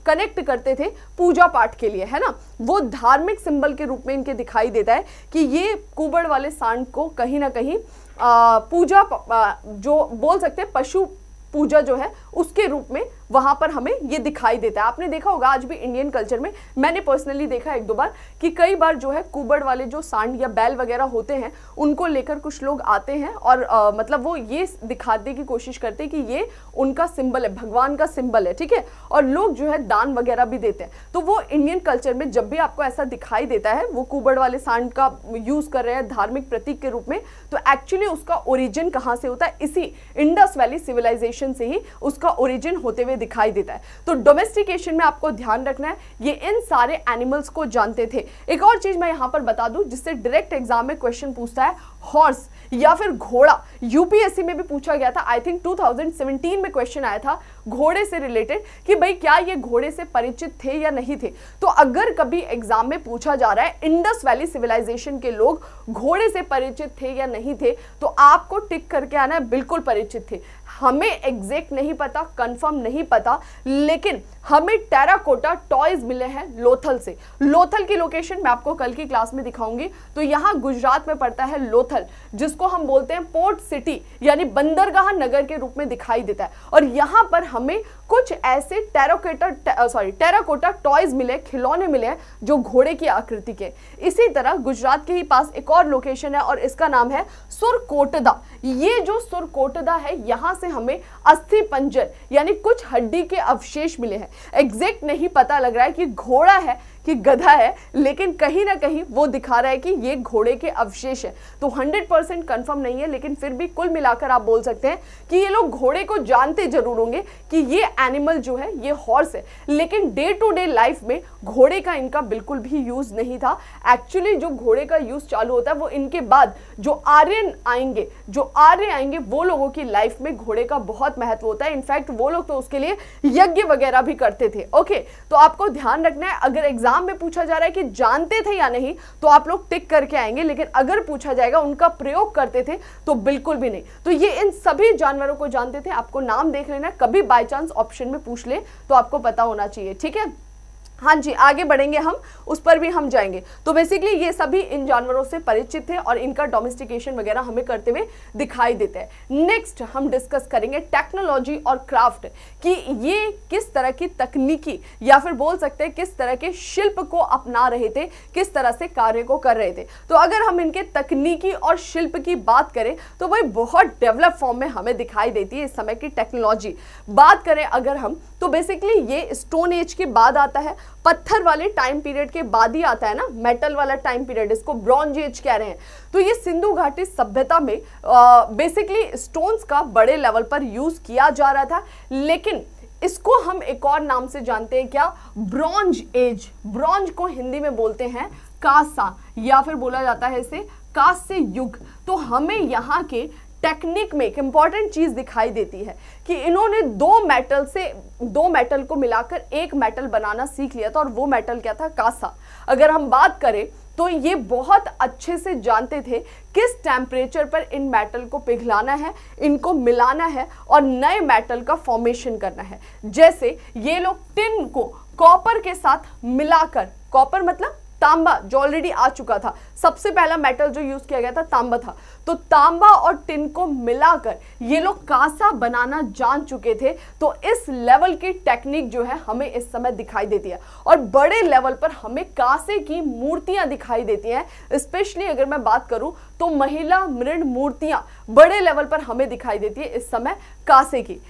कनेक्ट करते थे पूजा पाठ के लिए है ना वो धार्मिक सिंबल के रूप में इनके दिखाई देता है कि ये कुबड़ वाले सांड को कहीं ना कहीं आ, पूजा आ, जो बोल सकते हैं पशु पूजा जो है उसके रूप में वहां पर हमें ये दिखाई देता है आपने देखा होगा आज भी इंडियन कल्चर में मैंने पर्सनली देखा एक दो बार कि कई बार जो है कुबड़ वाले जो सांड या बैल वगैरह होते हैं उनको लेकर कुछ लोग आते हैं और आ, मतलब वो ये दिखाने की कोशिश करते हैं कि ये उनका सिंबल है भगवान का सिंबल है ठीक है और लोग जो है दान वगैरह भी देते हैं तो वो इंडियन कल्चर में जब भी आपको ऐसा दिखाई देता है वो कुबड़ वाले सांड का यूज़ कर रहे हैं धार्मिक प्रतीक के रूप में तो एक्चुअली उसका ओरिजिन कहाँ से होता है इसी इंडस वैली सिविलाइजेशन डोमेस्टिकेशन से ही उसका ओरिजिन होते हुए दिखाई देता है तो डोमेस्टिकेशन में आपको ध्यान रखना है ये इन सारे एनिमल्स को जानते थे एक और चीज़ मैं यहां पर बता दूँ जिससे डायरेक्ट एग्जाम में क्वेश्चन पूछता है हॉर्स या फिर घोड़ा यूपीएससी में भी पूछा गया था आई थिंक 2017 में क्वेश्चन आया था घोड़े से रिलेटेड कि भाई क्या ये घोड़े से परिचित थे या नहीं थे तो अगर कभी एग्जाम में पूछा जा रहा है इंडस वैली सिविलाइजेशन के लोग घोड़े से परिचित थे या नहीं थे तो आपको टिक करके आना है बिल्कुल परिचित थे हमें एग्जैक्ट नहीं पता कंफर्म नहीं पता लेकिन हमें टेराकोटा टॉयज मिले हैं लोथल से लोथल की लोकेशन मैं आपको कल की क्लास में दिखाऊंगी तो यहाँ गुजरात में पड़ता है लोथल जिसको हम बोलते हैं पोर्ट सिटी यानी बंदरगाह नगर के रूप में दिखाई देता है और यहाँ पर हमें कुछ ऐसे टेराकोटा सॉरी टेराकोटा टॉयज मिले खिलौने मिले हैं जो घोड़े की आकृति के इसी तरह गुजरात के ही पास एक और लोकेशन है और इसका नाम है सुरकोटदा ये जो सुरकोटदा है यहाँ से हमें अस्थि पंजर यानी कुछ हड्डी के अवशेष मिले हैं एग्जैक्ट नहीं पता लग रहा है कि घोड़ा है कि गधा है लेकिन कहीं ना कहीं वो दिखा रहा है कि ये घोड़े के अवशेष है तो हंड्रेड परसेंट कन्फर्म नहीं है लेकिन फिर भी कुल मिलाकर आप बोल सकते हैं कि ये लोग घोड़े को जानते जरूर होंगे कि ये एनिमल जो है ये हॉर्स है लेकिन डे टू डे लाइफ में घोड़े का इनका बिल्कुल भी यूज़ नहीं था एक्चुअली जो घोड़े का यूज़ चालू होता है वो इनके बाद जो आर्यन आएंगे जो आर्य आएंगे वो लोगों की लाइफ में घोड़े का बहुत महत्व होता है इनफैक्ट वो लोग तो उसके लिए यज्ञ वगैरह भी करते थे ओके तो आपको ध्यान रखना है अगर एग्जाम एग्जाम में पूछा जा रहा है कि जानते थे या नहीं तो आप लोग टिक करके आएंगे लेकिन अगर पूछा जाएगा उनका प्रयोग करते थे तो बिल्कुल भी नहीं तो ये इन सभी जानवरों को जानते थे आपको नाम देख लेना कभी बाई चांस ऑप्शन में पूछ ले तो आपको पता होना चाहिए ठीक है हाँ जी आगे बढ़ेंगे हम उस पर भी हम जाएंगे तो बेसिकली ये सभी इन जानवरों से परिचित है और इनका डोमेस्टिकेशन वगैरह हमें करते हुए दिखाई देते हैं नेक्स्ट हम डिस्कस करेंगे टेक्नोलॉजी और क्राफ्ट कि ये किस तरह की तकनीकी या फिर बोल सकते हैं किस तरह के शिल्प को अपना रहे थे किस तरह से कार्य को कर रहे थे तो अगर हम इनके तकनीकी और शिल्प की बात करें तो वही बहुत डेवलप फॉर्म में हमें दिखाई देती है इस समय की टेक्नोलॉजी बात करें अगर हम तो बेसिकली ये स्टोन एज के बाद आता है पत्थर वाले टाइम पीरियड के बाद ही आता है ना मेटल वाला टाइम पीरियड इसको ब्रॉन्ज एज कह रहे हैं तो ये सिंधु घाटी सभ्यता में बेसिकली स्टोन्स का बड़े लेवल पर यूज़ किया जा रहा था लेकिन इसको हम एक और नाम से जानते हैं क्या ब्रॉन्ज एज ब्रॉन्ज को हिंदी में बोलते हैं कासा या फिर बोला जाता है इसे कास्य युग तो हमें यहाँ के टेक्निक में एक इम्पॉर्टेंट चीज़ दिखाई देती है कि इन्होंने दो मेटल से दो मेटल को मिलाकर एक मेटल बनाना सीख लिया था और वो मेटल क्या था कासा अगर हम बात करें तो ये बहुत अच्छे से जानते थे किस टेम्परेचर पर इन मेटल को पिघलाना है इनको मिलाना है और नए मेटल का फॉर्मेशन करना है जैसे ये लोग टिन को कॉपर के साथ मिलाकर कॉपर मतलब तांबा जो ऑलरेडी आ चुका था सबसे पहला मेटल जो यूज किया गया था तांबा था तो तांबा और टिन को मिलाकर ये लोग कांसा बनाना जान चुके थे तो इस लेवल की टेक्निक जो है हमें इस समय दिखाई देती है और बड़े लेवल पर हमें कांसे की मूर्तियां दिखाई देती हैं स्पेशली अगर मैं बात करूं तो महिला मृण मूर्तियां बड़े लेवल पर हमें दिखाई देती है इस समय कांसे की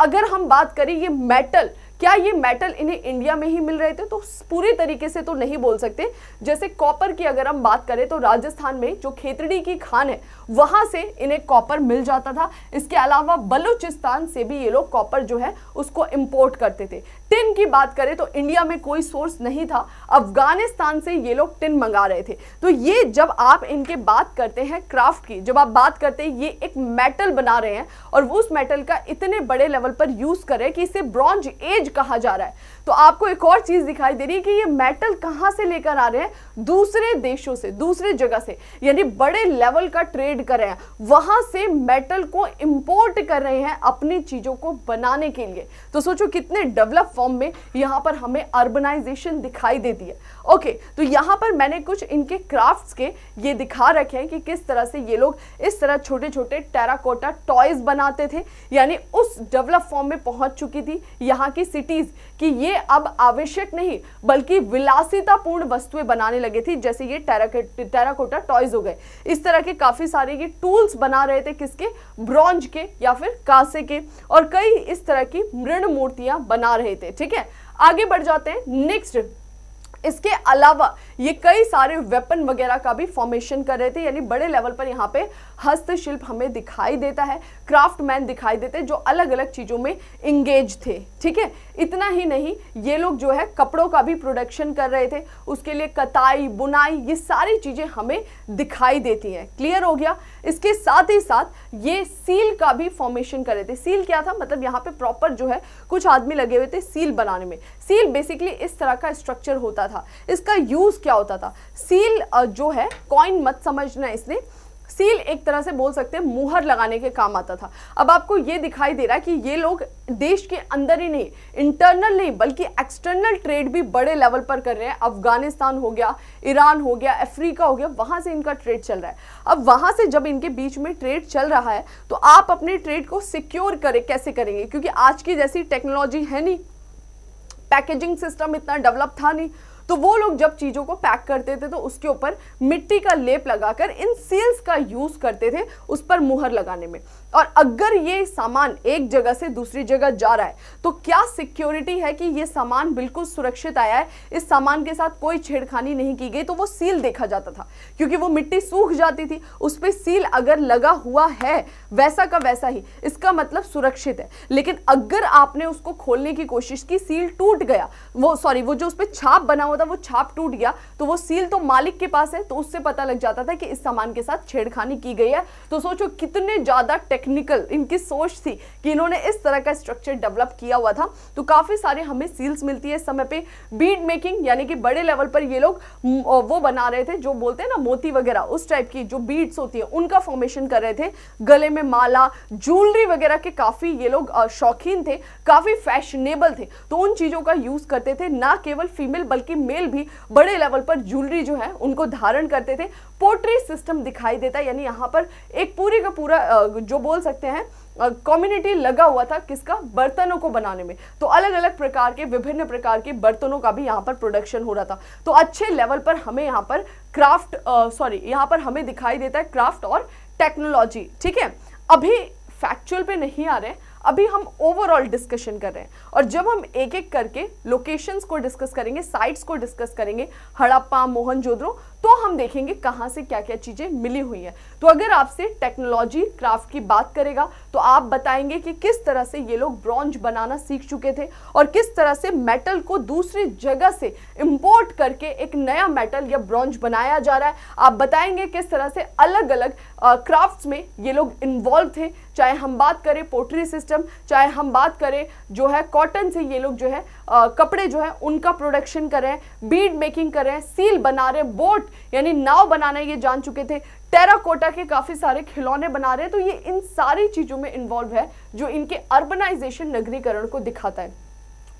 अगर हम बात करें ये मेटल क्या ये मेटल इन्हें इंडिया में ही मिल रहे थे तो पूरे तरीके से तो नहीं बोल सकते जैसे कॉपर की अगर हम बात करें तो राजस्थान में जो खेतड़ी की खान है वहाँ से इन्हें कॉपर मिल जाता था इसके अलावा बलूचिस्तान से भी ये लोग कॉपर जो है उसको इम्पोर्ट करते थे टिन की बात करें तो इंडिया में कोई सोर्स नहीं था अफगानिस्तान से ये लोग टिन मंगा रहे थे तो ये जब आप इनके बात करते हैं क्राफ्ट की जब आप बात करते हैं ये एक मेटल बना रहे हैं और वो उस मेटल का इतने बड़े लेवल पर यूज़ करें कि इसे ब्रॉन्ज एज कहा जा रहा है तो आपको एक और चीज़ दिखाई दे रही है कि ये मेटल कहां से लेकर आ रहे हैं दूसरे देशों से दूसरे जगह से यानी बड़े लेवल का ट्रेड कर रहे हैं वहां से मेटल को इंपोर्ट कर रहे हैं अपनी चीज़ों को बनाने के लिए तो सोचो कितने डेवलप फॉर्म में यहां पर हमें अर्बनाइजेशन दिखाई देती है ओके तो यहां पर मैंने कुछ इनके क्राफ्ट के ये दिखा रखे हैं कि किस तरह से ये लोग इस तरह छोटे छोटे टेराकोटा टॉयज बनाते थे यानी उस डेवलप फॉर्म में पहुंच चुकी थी यहाँ की सिटीज़ कि ये ये अब आवश्यक नहीं बल्कि विलासितापूर्ण वस्तुएं बनाने लगे थी जैसे ये टेराकोटा टॉयज हो गए इस तरह के काफ़ी सारे ये टूल्स बना रहे थे किसके ब्रॉन्ज के या फिर कांसे के और कई इस तरह की मृण मूर्तियां बना रहे थे ठीक है आगे बढ़ जाते हैं नेक्स्ट इसके अलावा ये कई सारे वेपन वगैरह का भी फॉर्मेशन कर रहे थे यानी बड़े लेवल पर यहाँ पे हस्तशिल्प हमें दिखाई देता है क्राफ्टमैन दिखाई देते जो अलग अलग चीज़ों में इंगेज थे ठीक है इतना ही नहीं ये लोग जो है कपड़ों का भी प्रोडक्शन कर रहे थे उसके लिए कताई बुनाई ये सारी चीज़ें हमें दिखाई देती हैं क्लियर हो गया इसके साथ ही साथ ये सील का भी फॉर्मेशन कर रहे थे सील क्या था मतलब यहाँ पे प्रॉपर जो है कुछ आदमी लगे हुए थे सील बनाने में सील बेसिकली इस तरह का स्ट्रक्चर होता था इसका यूज़ क्या होता था सील जो है कॉइन मत समझना इसने सील एक तरह से बोल सकते हैं मुहर लगाने के काम आता था अब आपको ये दिखाई दे रहा है कि ये लोग देश के अंदर ही नहीं इंटरनल नहीं बल्कि एक्सटर्नल ट्रेड भी बड़े लेवल पर कर रहे हैं अफगानिस्तान हो गया ईरान हो गया अफ्रीका हो गया वहाँ से इनका ट्रेड चल रहा है अब वहाँ से जब इनके बीच में ट्रेड चल रहा है तो आप अपने ट्रेड को सिक्योर करें कैसे करेंगे क्योंकि आज की जैसी टेक्नोलॉजी है नहीं पैकेजिंग सिस्टम इतना डेवलप था नहीं तो वो लोग जब चीज़ों को पैक करते थे तो उसके ऊपर मिट्टी का लेप लगाकर इन सील्स का यूज़ करते थे उस पर मुहर लगाने में और अगर ये सामान एक जगह से दूसरी जगह जा रहा है तो क्या सिक्योरिटी है कि ये सामान बिल्कुल सुरक्षित आया है इस सामान के साथ कोई छेड़खानी नहीं की गई तो वो सील देखा जाता था क्योंकि वो मिट्टी सूख जाती थी उस पर सील अगर लगा हुआ है वैसा का वैसा ही इसका मतलब सुरक्षित है लेकिन अगर आपने उसको खोलने की कोशिश की सील टूट गया वो सॉरी वो जो उस पर छाप बना हुआ था वो छाप टूट गया तो वो सील तो मालिक के पास है तो उससे पता लग जाता था कि इस सामान के साथ छेड़खानी की गई है तो सोचो कितने ज़्यादा टेक्निकल इनकी सोच थी कि इन्होंने इस तरह का स्ट्रक्चर डेवलप किया हुआ था तो काफ़ी सारे हमें सील्स मिलती है इस समय पे बीड मेकिंग यानी कि बड़े लेवल पर ये लोग वो बना रहे थे जो बोलते हैं ना मोती वगैरह उस टाइप की जो बीड्स होती है उनका फॉर्मेशन कर रहे थे गले में माला ज्वेलरी वगैरह के काफ़ी ये लोग शौकीन थे काफ़ी फैशनेबल थे तो उन चीज़ों का यूज़ करते थे ना केवल फीमेल बल्कि मेल भी बड़े लेवल पर ज्वेलरी जो है उनको धारण करते थे पोट्री सिस्टम दिखाई देता है यानी यहाँ पर एक पूरी का पूरा जो बोल सकते हैं कम्युनिटी लगा हुआ था किसका बर्तनों को बनाने में तो अलग अलग प्रकार के विभिन्न प्रकार के बर्तनों का भी यहाँ पर प्रोडक्शन हो रहा था तो अच्छे लेवल पर हमें यहाँ पर क्राफ्ट सॉरी यहाँ पर हमें दिखाई देता है क्राफ्ट और टेक्नोलॉजी ठीक है अभी फैक्चुअल पे नहीं आ रहे अभी हम ओवरऑल डिस्कशन कर रहे हैं और जब हम एक एक करके लोकेशंस को डिस्कस करेंगे साइट्स को डिस्कस करेंगे हड़प्पा मोहनजोद्रो तो हम देखेंगे कहाँ से क्या क्या चीज़ें मिली हुई हैं तो अगर आपसे टेक्नोलॉजी क्राफ्ट की बात करेगा तो आप बताएंगे कि किस तरह से ये लोग ब्रॉन्ज बनाना सीख चुके थे और किस तरह से मेटल को दूसरी जगह से इम्पोर्ट करके एक नया मेटल या ब्रॉन्ज बनाया जा रहा है आप बताएंगे किस तरह से अलग अलग क्राफ्ट में ये लोग इन्वॉल्व थे चाहे हम बात करें पोट्री सिस्टम चाहे हम बात करें जो है कॉटन से ये लोग जो है आ, कपड़े जो है उनका प्रोडक्शन कर रहे हैं बीड मेकिंग कर रहे हैं सील बना रहे हैं बोट यानी नाव बनाना ये जान चुके थे टेराकोटा के काफ़ी सारे खिलौने बना रहे हैं तो ये इन सारी चीज़ों में इन्वॉल्व है जो इनके अर्बनाइजेशन नगरीकरण को दिखाता है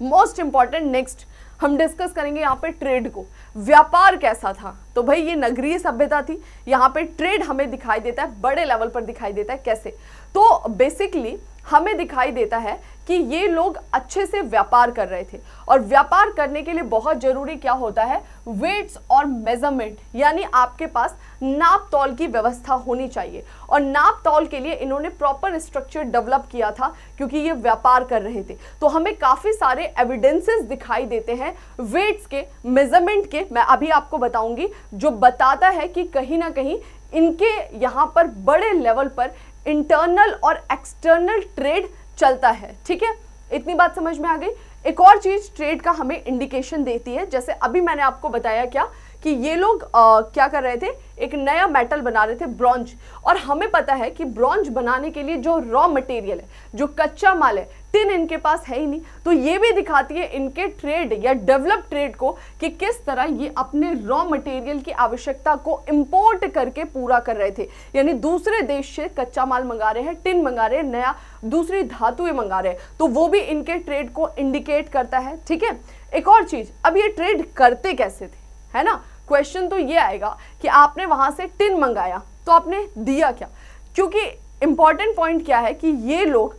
मोस्ट इंपॉर्टेंट नेक्स्ट हम डिस्कस करेंगे यहाँ पे ट्रेड को व्यापार कैसा था तो भाई ये नगरीय सभ्यता थी यहाँ पे ट्रेड हमें दिखाई देता है बड़े लेवल पर दिखाई देता है कैसे तो बेसिकली हमें दिखाई देता है कि ये लोग अच्छे से व्यापार कर रहे थे और व्यापार करने के लिए बहुत ज़रूरी क्या होता है वेट्स और मेजरमेंट यानी आपके पास नाप तौल की व्यवस्था होनी चाहिए और नाप तौल के लिए इन्होंने प्रॉपर स्ट्रक्चर डेवलप किया था क्योंकि ये व्यापार कर रहे थे तो हमें काफ़ी सारे एविडेंसेस दिखाई देते हैं वेट्स के मेजरमेंट के मैं अभी आपको बताऊंगी जो बताता है कि कहीं ना कहीं इनके यहाँ पर बड़े लेवल पर इंटरनल और एक्सटर्नल ट्रेड चलता है ठीक है इतनी बात समझ में आ गई एक और चीज़ ट्रेड का हमें इंडिकेशन देती है जैसे अभी मैंने आपको बताया क्या कि ये लोग आ, क्या कर रहे थे एक नया मेटल बना रहे थे ब्रॉन्ज और हमें पता है कि ब्रॉन्ज बनाने के लिए जो रॉ मटेरियल है जो कच्चा माल है टिन इनके पास है ही नहीं तो ये भी दिखाती है इनके ट्रेड या डेवलप ट्रेड को कि किस तरह ये अपने रॉ मटेरियल की आवश्यकता को इम्पोर्ट करके पूरा कर रहे थे यानी दूसरे देश से कच्चा माल मंगा रहे हैं टिन मंगा रहे हैं नया दूसरी धातुएं मंगा रहे हैं तो वो भी इनके ट्रेड को इंडिकेट करता है ठीक है एक और चीज़ अब ये ट्रेड करते कैसे थे है ना क्वेश्चन तो ये आएगा कि आपने वहाँ से टिन मंगाया तो आपने दिया क्या क्योंकि इम्पॉर्टेंट पॉइंट क्या है कि ये लोग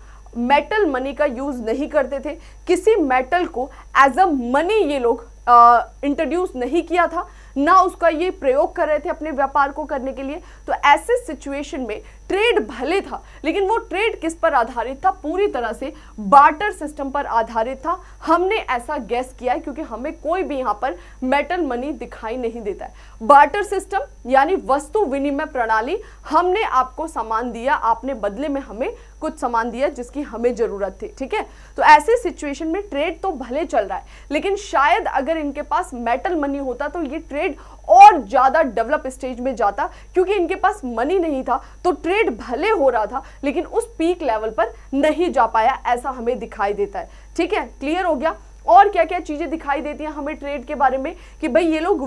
मेटल मनी का यूज़ नहीं करते थे किसी मेटल को एज अ मनी ये लोग इंट्रोड्यूस नहीं किया था ना उसका ये प्रयोग कर रहे थे अपने व्यापार को करने के लिए तो ऐसे सिचुएशन में ट्रेड भले था लेकिन वो ट्रेड किस पर आधारित था पूरी तरह से बार्टर सिस्टम पर आधारित था हमने ऐसा गैस किया है क्योंकि हमें कोई भी यहाँ पर मेटल मनी दिखाई नहीं देता है बार्टर सिस्टम यानी वस्तु विनिमय प्रणाली हमने आपको सामान दिया आपने बदले में हमें कुछ सामान दिया जिसकी हमें ज़रूरत थी ठीक है तो ऐसे सिचुएशन में ट्रेड तो भले चल रहा है लेकिन शायद अगर इनके पास मेटल मनी होता तो ये ट्रेड और ज़्यादा डेवलप स्टेज में जाता क्योंकि इनके पास मनी नहीं था तो ट्रेड भले हो रहा था लेकिन उस पीक लेवल पर नहीं जा पाया ऐसा हमें दिखाई देता है ठीक है क्लियर हो गया और क्या क्या चीज़ें दिखाई देती हैं हमें ट्रेड के बारे में कि भाई ये लोग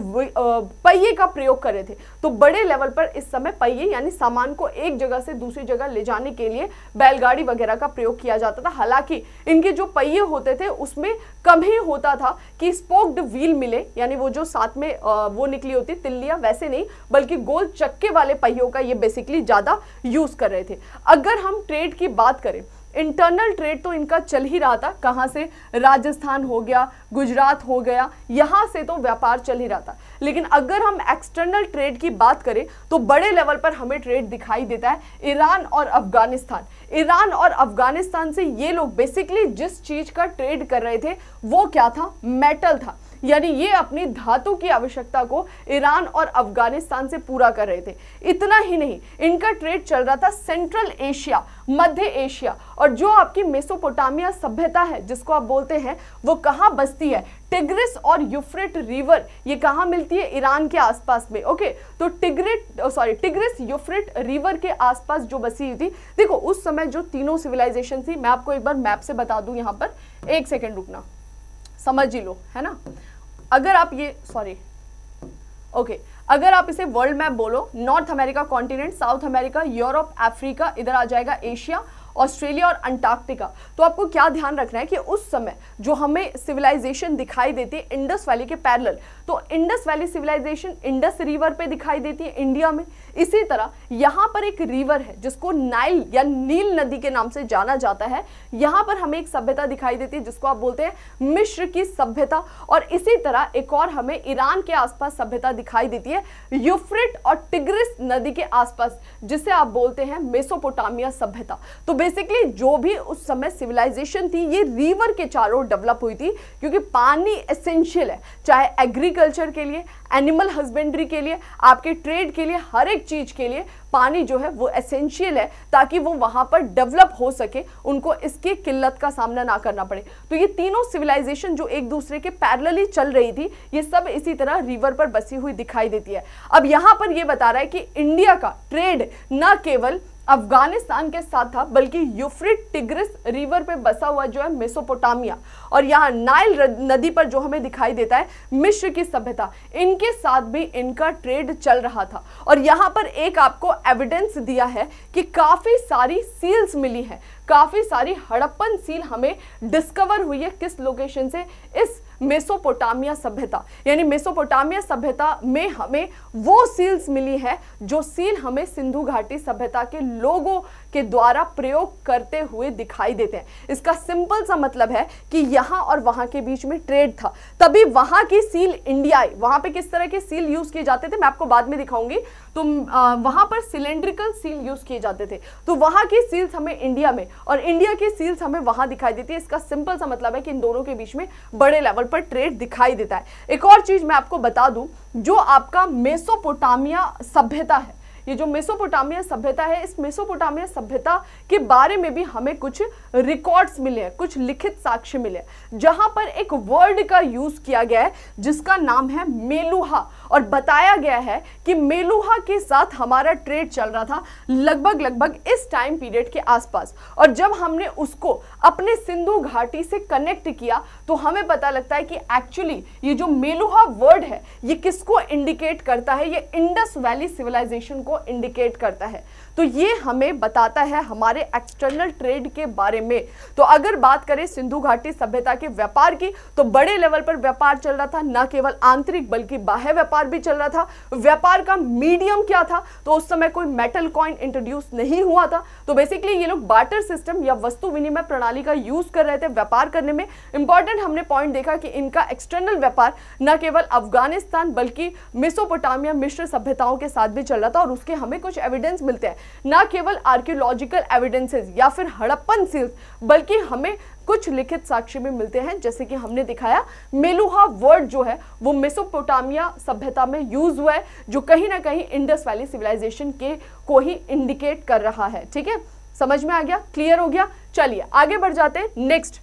पहिए का प्रयोग कर रहे थे तो बड़े लेवल पर इस समय पहिए यानी सामान को एक जगह से दूसरी जगह ले जाने के लिए बैलगाड़ी वगैरह का प्रयोग किया जाता था हालांकि इनके जो पहिए होते थे उसमें कम ही होता था कि स्पोक्ड व्हील मिले यानी वो जो साथ में वो निकली होती तिल्लियाँ वैसे नहीं बल्कि गोल चक्के वाले पहियों का ये बेसिकली ज़्यादा यूज़ कर रहे थे अगर हम ट्रेड की बात करें इंटरनल ट्रेड तो इनका चल ही रहा था कहाँ से राजस्थान हो गया गुजरात हो गया यहाँ से तो व्यापार चल ही रहा था लेकिन अगर हम एक्सटर्नल ट्रेड की बात करें तो बड़े लेवल पर हमें ट्रेड दिखाई देता है ईरान और अफगानिस्तान ईरान और अफगानिस्तान से ये लोग बेसिकली जिस चीज़ का ट्रेड कर रहे थे वो क्या था मेटल था यानी ये अपनी धातु की आवश्यकता को ईरान और अफगानिस्तान से पूरा कर रहे थे इतना ही नहीं इनका ट्रेड चल रहा था सेंट्रल एशिया मध्य एशिया और जो आपकी मेसोपोटामिया सभ्यता है जिसको आप बोलते हैं वो कहाँ बसती है टिग्रिस और यूफ्रेट रिवर ये कहाँ मिलती है ईरान के आसपास में ओके तो Tigris sorry Tigris Euphrates river के आसपास जो बसी हुई थी देखो उस समय जो तीनों सिविलाइजेशन थी मैं आपको एक बार मैप से बता दूं यहाँ पर एक सेकेंड रुकना समझ ही लो है ना अगर आप ये सॉरी ओके अगर आप इसे वर्ल्ड मैप बोलो North America continent South America Europe Africa इधर आ जाएगा एशिया ऑस्ट्रेलिया और अंटार्कटिका तो आपको क्या ध्यान रखना है कि उस समय जो हमें सिविलाइजेशन दिखाई देती है इंडस वैली के पैरल तो Indus valley civilization Indus river पे दिखाई देती है इंडिया में इसी तरह यहाँ पर एक रिवर है जिसको नाइल या नील नदी के नाम से जाना जाता है यहाँ पर हमें एक सभ्यता दिखाई देती है जिसको आप बोलते हैं मिश्र की सभ्यता और इसी तरह एक और हमें ईरान के आसपास सभ्यता दिखाई देती है युफ्रिट और टिग्रिस नदी के आसपास जिसे आप बोलते हैं मेसोपोटामिया सभ्यता तो बेसिकली जो भी उस समय सिविलाइजेशन थी ये रिवर के चारों डेवलप हुई थी क्योंकि पानी एसेंशियल है चाहे एग्रीकल्चर के लिए एनिमल हस्बेंड्री के लिए आपके ट्रेड के लिए हर एक चीज़ के लिए पानी जो है वो एसेंशियल है ताकि वो वहाँ पर डेवलप हो सके उनको इसकी किल्लत का सामना ना करना पड़े तो ये तीनों सिविलाइजेशन जो एक दूसरे के पैरलली चल रही थी ये सब इसी तरह रिवर पर बसी हुई दिखाई देती है अब यहाँ पर ये बता रहा है कि इंडिया का ट्रेड न केवल अफगानिस्तान के साथ था बल्कि यूफ्रिट टिग्रिस रिवर पे बसा हुआ जो है मेसोपोटामिया और यहाँ नाइल नदी पर जो हमें दिखाई देता है मिश्र की सभ्यता इनके साथ भी इनका ट्रेड चल रहा था और यहाँ पर एक आपको एविडेंस दिया है कि काफ़ी सारी सील्स मिली है काफ़ी सारी हड़प्पन सील हमें डिस्कवर हुई है किस लोकेशन से इस मेसोपोटामिया सभ्यता यानी मेसोपोटामिया सभ्यता में हमें वो सील्स मिली है जो सील हमें सिंधु घाटी सभ्यता के लोगों के द्वारा प्रयोग करते हुए दिखाई देते हैं इसका सिंपल सा मतलब है कि यहाँ और वहां के बीच में ट्रेड था तभी वहां की सील इंडिया वहां पे किस तरह के सील यूज़ किए जाते थे मैं आपको बाद में दिखाऊंगी तो वहां पर सिलेंड्रिकल सील यूज़ किए जाते थे तो वहां की सील्स हमें इंडिया में और इंडिया की सील्स हमें वहां दिखाई देती है इसका सिंपल सा मतलब है कि इन दोनों के बीच में बड़े लेवल पर ट्रेड दिखाई देता है एक और चीज़ मैं आपको बता दूँ जो आपका मेसोपोटामिया सभ्यता है ये जो मेसोपोटामिया सभ्यता है इस मेसोपोटामिया सभ्यता के बारे में भी हमें कुछ रिकॉर्ड्स मिले हैं कुछ लिखित साक्ष्य मिले हैं जहाँ पर एक वर्ड का यूज किया गया है जिसका नाम है मेलुहा और बताया गया है कि मेलुहा के साथ हमारा ट्रेड चल रहा था लगभग लगभग इस टाइम पीरियड के आसपास और जब हमने उसको अपने सिंधु घाटी से कनेक्ट किया तो हमें पता लगता है कि एक्चुअली ये जो मेलुहा वर्ड है ये किसको इंडिकेट करता है ये इंडस वैली सिविलाइजेशन को इंडिकेट करता है तो ये हमें बताता है हमारे एक्सटर्नल ट्रेड के बारे में तो अगर बात करें सिंधु घाटी सभ्यता के व्यापार की तो बड़े लेवल पर व्यापार चल रहा था न केवल आंतरिक बल्कि बाह्य व्यापार भी चल रहा था व्यापार का मीडियम क्या था तो उस समय कोई मेटल कॉइन इंट्रोड्यूस नहीं हुआ था तो बेसिकली ये लोग बाटर सिस्टम या वस्तु विनिमय प्रणाली का यूज कर रहे थे व्यापार करने में इंपॉर्टेंट हमने पॉइंट देखा कि इनका एक्सटर्नल व्यापार न केवल अफगानिस्तान बल्कि मिसोपोटामिया मिश्र सभ्यताओं के साथ भी चल रहा था और उसके हमें कुछ एविडेंस मिलते हैं न केवल आर्कियोलॉजिकल एविडेंसेस या फिर हड़प्पन सील्स बल्कि हमें कुछ लिखित साक्ष्य भी मिलते हैं जैसे कि हमने दिखाया मेलुहा वर्ड जो है वो मेसोपोटामिया सभ्यता में यूज हुआ है जो कहीं ना कहीं इंडस वैली सिविलाइजेशन के को ही इंडिकेट कर रहा है ठीक है समझ में आ गया क्लियर हो गया चलिए आगे बढ़ जाते हैं नेक्स्ट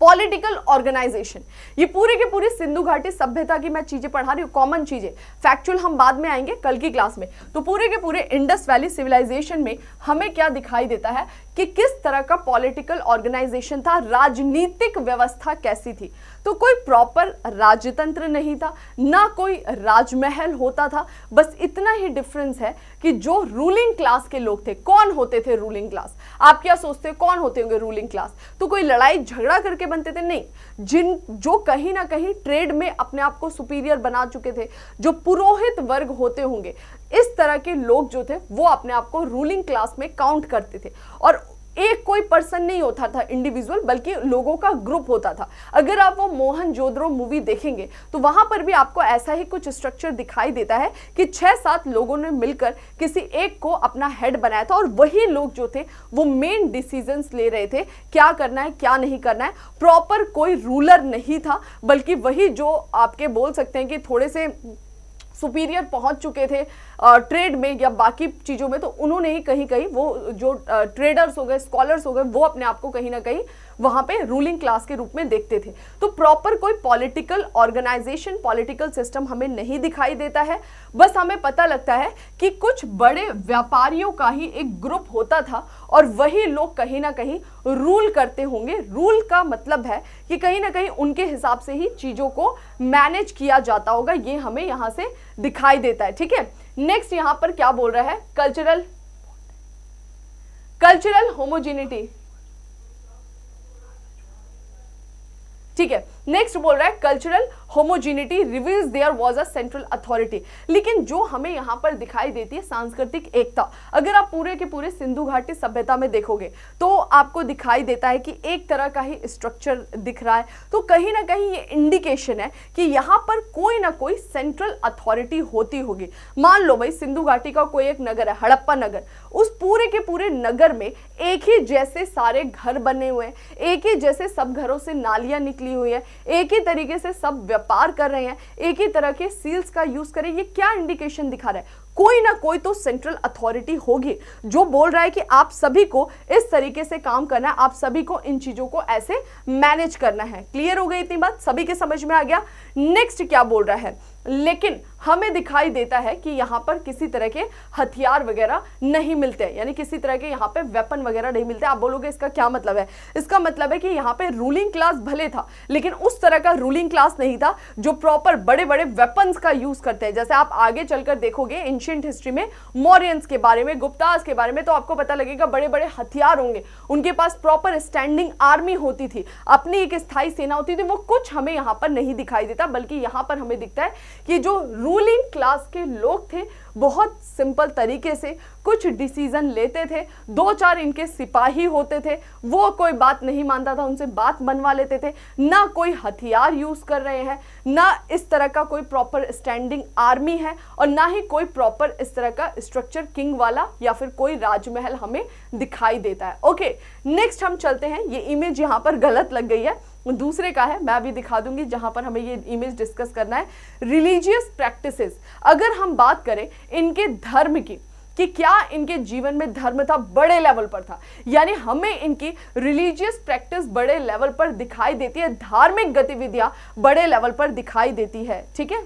पॉलिटिकल ऑर्गेनाइजेशन ये पूरे के पूरे सिंधु घाटी सभ्यता की मैं चीजें पढ़ा रही हूँ कॉमन चीजें फैक्चुअल हम बाद में आएंगे कल की क्लास में तो पूरे के पूरे इंडस वैली सिविलाइजेशन में हमें क्या दिखाई देता है कि किस तरह का पॉलिटिकल ऑर्गेनाइजेशन था राजनीतिक व्यवस्था कैसी थी तो कोई प्रॉपर राजतंत्र नहीं था ना कोई राजमहल होता था बस इतना ही डिफरेंस है कि जो रूलिंग क्लास के लोग थे कौन होते थे रूलिंग क्लास आप क्या सोचते कौन होते होंगे रूलिंग क्लास तो कोई लड़ाई झगड़ा करके बनते थे नहीं जिन जो कहीं ना कहीं ट्रेड में अपने आप को सुपीरियर बना चुके थे जो पुरोहित वर्ग होते होंगे इस तरह के लोग जो थे वो अपने आप को रूलिंग क्लास में काउंट करते थे और एक कोई पर्सन नहीं होता था इंडिविजुअल बल्कि लोगों का ग्रुप होता था अगर आप वो मोहन जोद्रो मूवी देखेंगे तो वहां पर भी आपको ऐसा ही कुछ स्ट्रक्चर दिखाई देता है कि छह सात लोगों ने मिलकर किसी एक को अपना हेड बनाया था और वही लोग जो थे वो मेन डिसीजन ले रहे थे क्या करना है क्या नहीं करना है प्रॉपर कोई रूलर नहीं था बल्कि वही जो आपके बोल सकते हैं कि थोड़े से सुपीरियर पहुंच चुके थे ट्रेड में या बाकी चीज़ों में तो उन्होंने ही कहीं कहीं वो जो ट्रेडर्स हो गए स्कॉलर्स हो गए वो अपने आप को कहीं ना कहीं वहां पे रूलिंग क्लास के रूप में देखते थे तो प्रॉपर कोई पॉलिटिकल ऑर्गेनाइजेशन पॉलिटिकल सिस्टम हमें नहीं दिखाई देता है बस हमें पता लगता है कि कुछ बड़े व्यापारियों का ही एक ग्रुप होता था और वही लोग कहीं ना कहीं रूल करते होंगे रूल का मतलब है कि कहीं ना कहीं उनके हिसाब से ही चीज़ों को मैनेज किया जाता होगा ये हमें यहाँ से दिखाई देता है ठीक है नेक्स्ट यहाँ पर क्या बोल रहा है कल्चरल कल्चरल होमोजिनिटी ठीक है नेक्स्ट बोल रहा है cultural homogeneity reveals there was a central authority लेकिन जो हमें यहाँ पर दिखाई देती है सांस्कृतिक एकता अगर आप पूरे के पूरे सिंधु घाटी सभ्यता में देखोगे तो आपको दिखाई देता है कि एक तरह का ही स्ट्रक्चर दिख रहा है तो कहीं ना कहीं ये इंडिकेशन है कि यहाँ पर कोई ना कोई सेंट्रल अथॉरिटी होती होगी मान लो भाई सिंधु घाटी का कोई एक नगर है हड़प्पा नगर उस पूरे के पूरे नगर में एक ही जैसे सारे घर बने हुए हैं एक ही जैसे सब घरों से नालियाँ निकली हुई हैं एक ही तरीके से सब व्यापार कर रहे हैं एक ही तरह के सील्स का यूज करें ये क्या इंडिकेशन दिखा रहा है कोई ना कोई तो सेंट्रल अथॉरिटी होगी जो बोल रहा है कि आप सभी को इस तरीके से काम करना है आप सभी को इन चीजों को ऐसे मैनेज करना है क्लियर हो गई इतनी बात सभी के समझ में आ गया नेक्स्ट क्या बोल रहा है लेकिन हमें दिखाई देता है कि यहाँ पर किसी तरह के हथियार वगैरह नहीं मिलते यानी किसी तरह के यहाँ पे वेपन वगैरह नहीं मिलते आप बोलोगे इसका क्या मतलब है इसका मतलब है कि यहाँ पे रूलिंग क्लास भले था लेकिन उस तरह का रूलिंग क्लास नहीं था जो प्रॉपर बड़े बड़े वेपन्स का यूज़ करते हैं जैसे आप आगे चलकर देखोगे एंशियंट हिस्ट्री में मॉरियंस के बारे में गुप्ताज के बारे में तो आपको पता लगेगा बड़े बड़े हथियार होंगे उनके पास प्रॉपर स्टैंडिंग आर्मी होती थी अपनी एक स्थायी सेना होती थी वो कुछ हमें यहाँ पर नहीं दिखाई देता बल्कि यहाँ पर हमें दिखता है कि जो रूलिंग क्लास के लोग थे बहुत सिंपल तरीके से कुछ डिसीज़न लेते थे दो चार इनके सिपाही होते थे वो कोई बात नहीं मानता था उनसे बात बनवा लेते थे ना कोई हथियार यूज़ कर रहे हैं ना इस तरह का कोई प्रॉपर स्टैंडिंग आर्मी है और ना ही कोई प्रॉपर इस तरह का स्ट्रक्चर किंग वाला या फिर कोई राजमहल हमें दिखाई देता है ओके नेक्स्ट हम चलते हैं ये इमेज यहाँ पर गलत लग गई है दूसरे का है मैं भी दिखा दूंगी जहां पर हमें ये इमेज डिस्कस करना है रिलीजियस प्रैक्टिसेस अगर हम बात करें इनके धर्म की कि क्या इनके जीवन में धर्म था बड़े लेवल पर था यानी हमें इनकी रिलीजियस प्रैक्टिस बड़े लेवल पर दिखाई देती है धार्मिक गतिविधियां बड़े लेवल पर दिखाई देती है ठीक है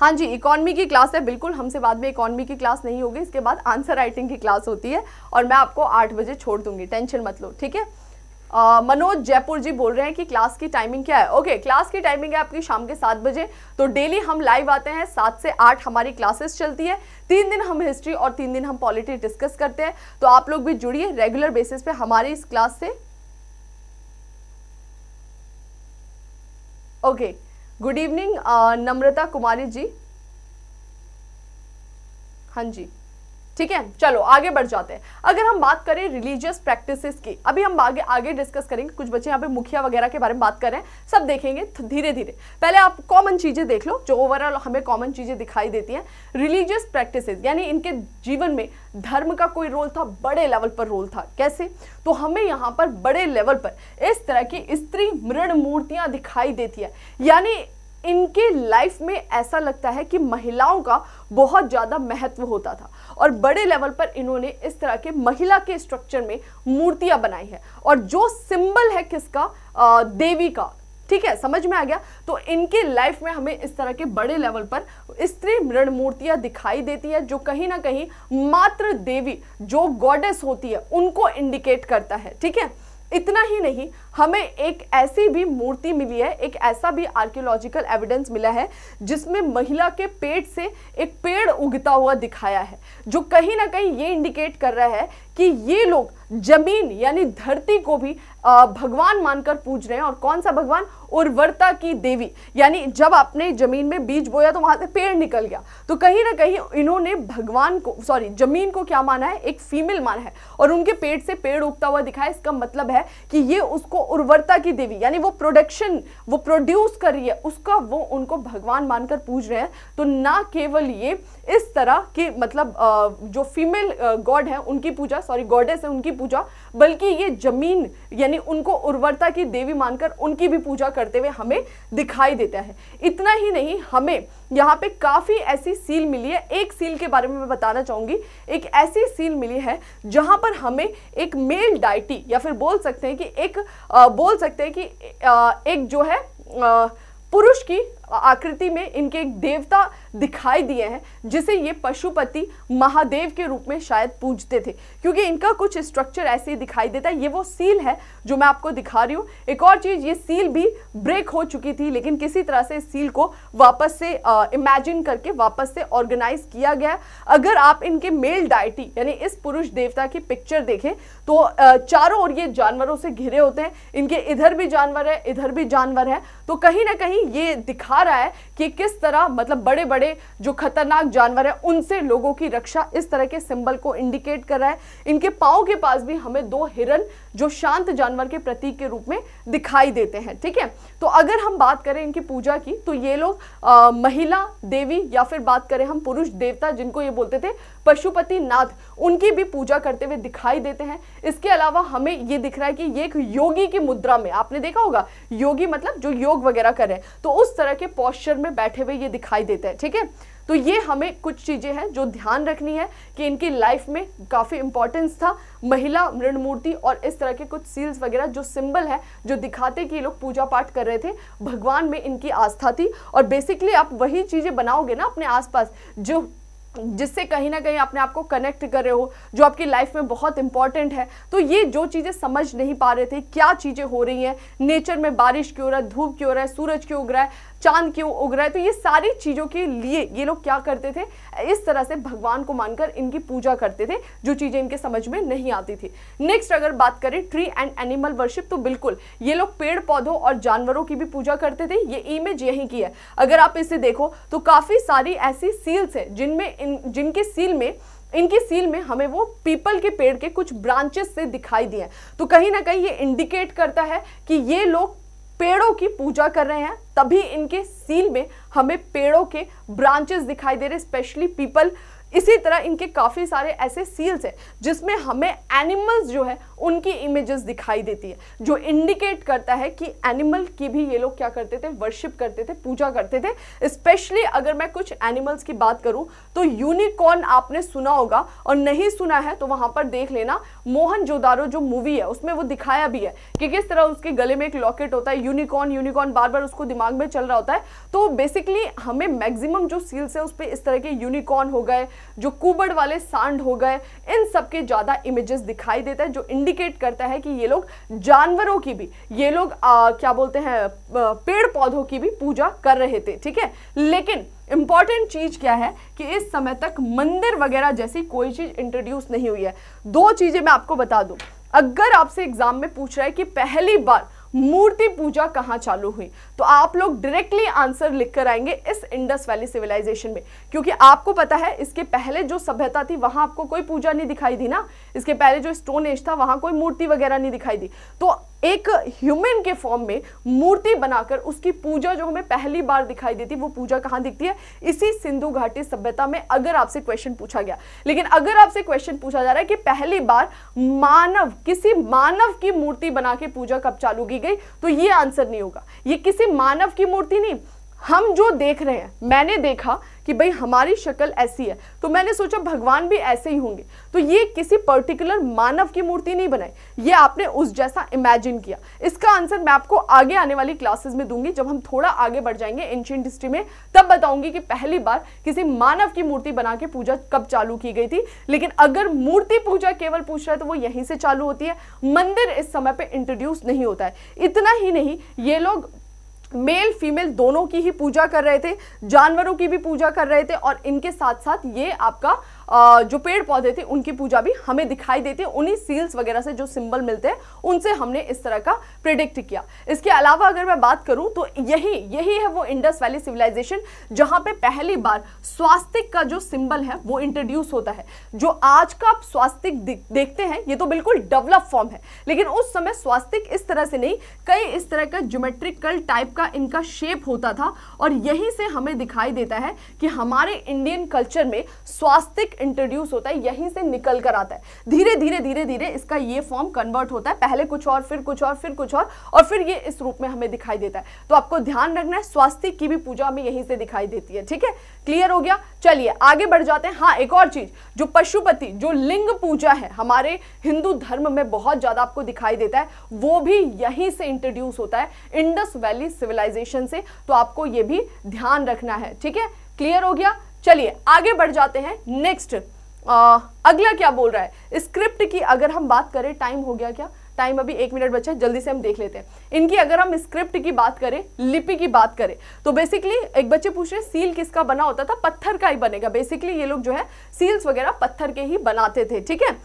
हाँ जी इकोनॉमी की क्लास है बिल्कुल हमसे बाद में इकोनॉमी की क्लास नहीं होगी इसके बाद आंसर राइटिंग की क्लास होती है और मैं आपको आठ बजे छोड़ दूंगी टेंशन मत लो ठीक है मनोज जयपुर जी बोल रहे हैं कि क्लास की टाइमिंग क्या है ओके क्लास की टाइमिंग है आपकी शाम के सात बजे तो डेली हम लाइव आते हैं सात से आठ हमारी क्लासेस चलती है तीन दिन हम हिस्ट्री और तीन दिन हम पॉलिटिक्स डिस्कस करते हैं तो आप लोग भी जुड़िए रेगुलर बेसिस पे हमारी इस क्लास से okay good evening Namrata Kumari ji हाँ जी ठीक है चलो आगे बढ़ जाते हैं अगर हम बात करें रिलीजियस प्रैक्टिसेस की अभी हम आगे आगे डिस्कस करेंगे कुछ बच्चे यहाँ पे मुखिया वगैरह के बारे में बात करें सब देखेंगे धीरे धीरे पहले आप कॉमन चीज़ें देख लो जो ओवरऑल हमें कॉमन चीज़ें दिखाई देती हैं रिलीजियस प्रैक्टिसेस यानी इनके जीवन में धर्म का कोई रोल था बड़े लेवल पर रोल था कैसे तो हमें यहाँ पर बड़े लेवल पर इस तरह की स्त्री मृण मूर्तियाँ दिखाई देती है यानी इनके लाइफ में ऐसा लगता है कि महिलाओं का बहुत ज़्यादा महत्व होता था और बड़े लेवल पर इन्होंने इस तरह के महिला के स्ट्रक्चर में मूर्तियाँ बनाई है और जो सिंबल है किसका आ, देवी का ठीक है समझ में आ गया तो इनके लाइफ में हमें इस तरह के बड़े लेवल पर स्त्री मृण मूर्तियां दिखाई देती है जो कहीं ना कहीं मात्र देवी जो गॉडेस होती है उनको इंडिकेट करता है ठीक है इतना ही नहीं हमें एक ऐसी भी मूर्ति मिली है एक ऐसा भी आर्कियोलॉजिकल एविडेंस मिला है जिसमें महिला के पेट से एक पेड़ उगता हुआ दिखाया है जो कहीं ना कहीं ये इंडिकेट कर रहा है कि ये लोग जमीन यानी धरती को भी भगवान मानकर पूज रहे हैं और कौन सा भगवान उर्वरता की देवी यानी जब आपने जमीन में बीज बोया तो वहां से पेड़ निकल गया तो कहीं ना कहीं इन्होंने भगवान को सॉरी जमीन को क्या माना है एक फीमेल माना है और उनके पेट से पेड़ उगता हुआ दिखा है इसका मतलब है कि ये उसको उर्वरता की देवी यानी वो प्रोडक्शन वो प्रोड्यूस कर रही है उसका वो उनको भगवान मानकर पूज रहे हैं तो ना केवल ये इस तरह के मतलब जो फीमेल गॉड है उनकी पूजा सॉरी गॉडेस है उनकी पूजा बल्कि ये जमीन यानी उनको उर्वरता की देवी मानकर उनकी भी पूजा करते हुए हमें दिखाई देता है इतना ही नहीं हमें यहाँ पे काफ़ी ऐसी सील मिली है एक सील के बारे में मैं बताना चाहूँगी एक ऐसी सील मिली है जहाँ पर हमें एक मेल डाइटी या फिर बोल सकते हैं कि एक आ, बोल सकते हैं कि आ, एक जो है आ, पुरुष की आकृति में इनके एक देवता दिखाई दिए हैं जिसे ये पशुपति महादेव के रूप में शायद पूजते थे क्योंकि इनका कुछ स्ट्रक्चर ऐसे ही दिखाई देता है ये वो सील है जो मैं आपको दिखा रही हूँ एक और चीज़ ये सील भी ब्रेक हो चुकी थी लेकिन किसी तरह से सील को वापस से इमेजिन करके वापस से ऑर्गेनाइज किया गया अगर आप इनके मेल डाइटी यानी इस पुरुष देवता की पिक्चर देखें तो चारों ओर ये जानवरों से घिरे होते हैं इनके इधर भी जानवर है इधर भी जानवर है तो कहीं ना कहीं ये दिखा दिखा रहा है कि किस तरह मतलब बड़े बड़े जो खतरनाक जानवर हैं उनसे लोगों की रक्षा इस तरह के सिंबल को इंडिकेट कर रहा है इनके पाओ के पास भी हमें दो हिरन जो शांत जानवर के प्रतीक के रूप में दिखाई देते हैं ठीक है तो अगर हम बात करें इनकी पूजा की तो ये लोग आ, महिला देवी या फिर बात करें हम पुरुष देवता जिनको ये बोलते थे पशुपति नाथ उनकी भी पूजा करते हुए दिखाई देते हैं इसके अलावा हमें ये दिख रहा है कि ये एक योगी की मुद्रा में आपने देखा होगा योगी मतलब जो योग वगैरह कर रहे हैं तो उस तरह के पॉस्चर में में बैठे हुए ये दिखाई देते हैं ठीक है तो ये हमें कुछ चीज़ें हैं जो ध्यान रखनी है कि इनकी लाइफ में काफ़ी इंपॉर्टेंस था महिला मृण मूर्ति और इस तरह के कुछ सील्स वगैरह जो सिंबल है जो दिखाते कि ये लोग पूजा पाठ कर रहे थे भगवान में इनकी आस्था थी और बेसिकली आप वही चीज़ें बनाओगे ना अपने आसपास जो जिससे कहीं ना कहीं अपने आप को कनेक्ट कर रहे हो जो आपकी लाइफ में बहुत इंपॉर्टेंट है तो ये जो चीज़ें समझ नहीं पा रहे थे क्या चीज़ें हो रही हैं नेचर में बारिश क्यों हो रहा है धूप क्यों हो रहा है सूरज क्यों उग रहा है चांद क्यों उग रहा है तो ये सारी चीज़ों के लिए ये लोग क्या करते थे इस तरह से भगवान को मानकर इनकी पूजा करते थे जो चीज़ें इनके समझ में नहीं आती थी नेक्स्ट अगर बात करें ट्री एंड एनिमल वर्शिप तो बिल्कुल ये लोग पेड़ पौधों और जानवरों की भी पूजा करते थे ये इमेज यहीं की है अगर आप इसे देखो तो काफ़ी सारी ऐसी सील्स हैं जिनमें जिनके सील में इनकी सील में हमें वो पीपल के पेड़ के कुछ ब्रांचेस से दिखाई दिए तो कहीं ना कहीं ये इंडिकेट करता है कि ये लोग पेड़ों की पूजा कर रहे हैं तभी इनके सील में हमें पेड़ों के ब्रांचेस दिखाई दे रहे स्पेशली पीपल इसी तरह इनके काफ़ी सारे ऐसे सील्स हैं जिसमें हमें एनिमल्स जो है उनकी इमेजेस दिखाई देती है जो इंडिकेट करता है कि एनिमल की भी ये लोग क्या करते थे वर्शिप करते थे पूजा करते थे स्पेशली अगर मैं कुछ एनिमल्स की बात करूँ तो यूनिकॉर्न आपने सुना होगा और नहीं सुना है तो वहाँ पर देख लेना मोहन जोदारो जो मूवी है उसमें वो दिखाया भी है कि किस तरह उसके गले में एक लॉकेट होता है यूनिकॉर्न यूनिकॉर्न बार बार उसको दिमाग में चल रहा होता है तो बेसिकली हमें मैक्सिमम जो सील्स है उस पर इस तरह के यूनिकॉर्न हो गए जो कुबड़ वाले सांड हो गए इन सब के ज़्यादा इमेजेस दिखाई देता है जो इंडिकेट करता है कि ये लोग जानवरों की भी ये लोग आ, क्या बोलते हैं पेड़ पौधों की भी पूजा कर रहे थे ठीक है लेकिन इम्पॉर्टेंट चीज़ क्या है कि इस समय तक मंदिर वगैरह जैसी कोई चीज़ इंट्रोड्यूस नहीं हुई है दो चीज़ें मैं आपको बता दूं अगर आपसे एग्जाम में पूछ रहा है कि पहली बार मूर्ति पूजा कहाँ चालू हुई तो आप लोग डायरेक्टली आंसर लिख कर आएंगे इस इंडस वैली सिविलाइजेशन में क्योंकि आपको पता है इसके पहले जो सभ्यता थी वहाँ आपको कोई पूजा नहीं दिखाई दी ना इसके पहले जो स्टोन एज था वहाँ कोई मूर्ति वगैरह नहीं दिखाई दी तो एक ह्यूमन के फॉर्म में मूर्ति बनाकर उसकी पूजा जो हमें पहली बार दिखाई देती वो पूजा कहां दिखती है इसी सिंधु घाटी सभ्यता में अगर आपसे क्वेश्चन पूछा गया लेकिन अगर आपसे क्वेश्चन पूछा जा रहा है कि पहली बार मानव किसी मानव की मूर्ति बना के पूजा कब चालू की गई तो ये आंसर नहीं होगा ये किसी मानव की मूर्ति नहीं हम जो देख रहे हैं मैंने देखा कि भाई हमारी शक्ल ऐसी है तो मैंने सोचा भगवान भी ऐसे ही होंगे तो ये किसी पर्टिकुलर मानव की मूर्ति नहीं बनाई ये आपने उस जैसा इमेजिन किया इसका आंसर मैं आपको आगे आने वाली क्लासेस में दूंगी जब हम थोड़ा आगे बढ़ जाएंगे एंशियंट हिस्ट्री में तब बताऊंगी कि पहली बार किसी मानव की मूर्ति बना के पूजा कब चालू की गई थी लेकिन अगर मूर्ति पूजा केवल पूछ रहा है तो वो यहीं से चालू होती है मंदिर इस समय पर इंट्रोड्यूस नहीं होता है इतना ही नहीं ये लोग मेल फीमेल दोनों की ही पूजा कर रहे थे जानवरों की भी पूजा कर रहे थे और इनके साथ साथ ये आपका जो पेड़ पौधे थे उनकी पूजा भी हमें दिखाई देती है उन्हीं सील्स वगैरह से जो सिंबल मिलते हैं उनसे हमने इस तरह का प्रिडिक्ट किया इसके अलावा अगर मैं बात करूँ तो यही यही है वो इंडस वैली सिविलाइजेशन जहाँ पे पहली बार स्वास्तिक का जो सिंबल है वो इंट्रोड्यूस होता है जो आज का आप स्वास्तिक देखते हैं ये तो बिल्कुल डेवलप फॉर्म है लेकिन उस समय स्वास्तिक इस तरह से नहीं कई इस तरह का ज्योमेट्रिकल टाइप का इनका शेप होता था और यहीं से हमें दिखाई देता है कि हमारे इंडियन कल्चर में स्वास्तिक इंट्रोड्यूस होता है यहीं से निकल कर आता है धीरे धीरे धीरे धीरे इसका ये फॉर्म कन्वर्ट होता है पहले कुछ और फिर कुछ और फिर कुछ और और फिर ये इस रूप में हमें दिखाई देता है तो आपको ध्यान रखना है स्वास्थ्य की भी पूजा हमें यहीं से दिखाई देती है ठीक है क्लियर हो गया चलिए आगे बढ़ जाते हैं हाँ एक और चीज जो पशुपति जो लिंग पूजा है हमारे हिंदू धर्म में बहुत ज्यादा आपको दिखाई देता है वो भी यहीं से इंट्रोड्यूस होता है इंडस वैली सिविलाइजेशन से तो आपको ये भी ध्यान रखना है ठीक है क्लियर हो गया चलिए आगे बढ़ जाते हैं नेक्स्ट अगला क्या बोल रहा है स्क्रिप्ट की अगर हम बात करें टाइम हो गया क्या टाइम अभी एक मिनट बचा है जल्दी से हम देख लेते हैं इनकी अगर हम स्क्रिप्ट की बात करें लिपि की बात करें तो बेसिकली एक बच्चे पूछ रहे सील किसका बना होता था पत्थर का ही बनेगा बेसिकली ये लोग जो है सील्स वगैरह पत्थर के ही बनाते थे ठीक है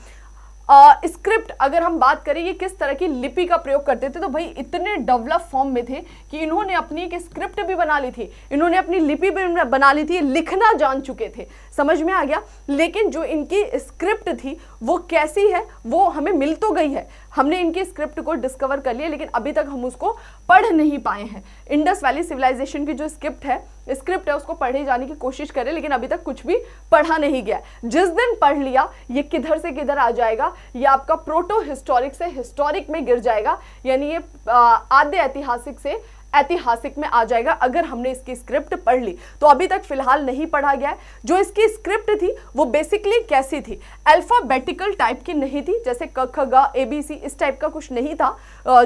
स्क्रिप्ट अगर हम बात करें ये किस तरह की लिपि का प्रयोग करते थे तो भाई इतने डेवलप फॉर्म में थे कि इन्होंने अपनी एक स्क्रिप्ट भी बना ली थी इन्होंने अपनी लिपि भी बना ली थी लिखना जान चुके थे समझ में आ गया लेकिन जो इनकी स्क्रिप्ट थी वो कैसी है वो हमें मिल तो गई है हमने इनकी स्क्रिप्ट को डिस्कवर कर लिया लेकिन अभी तक हम उसको पढ़ नहीं पाए हैं इंडस वैली सिविलाइजेशन की जो स्क्रिप्ट है स्क्रिप्ट है उसको पढ़े जाने की कोशिश करें लेकिन अभी तक कुछ भी पढ़ा नहीं गया जिस दिन पढ़ लिया ये किधर से किधर आ जाएगा ये आपका प्रोटो हिस्टोरिक से हिस्टोरिक में गिर जाएगा यानी ये आद्य ऐतिहासिक से ऐतिहासिक में आ जाएगा अगर हमने इसकी स्क्रिप्ट पढ़ ली तो अभी तक फिलहाल नहीं पढ़ा गया है जो इसकी स्क्रिप्ट थी वो बेसिकली कैसी थी अल्फ़ाबेटिकल टाइप की नहीं थी जैसे क ख ग ए बी सी इस टाइप का कुछ नहीं था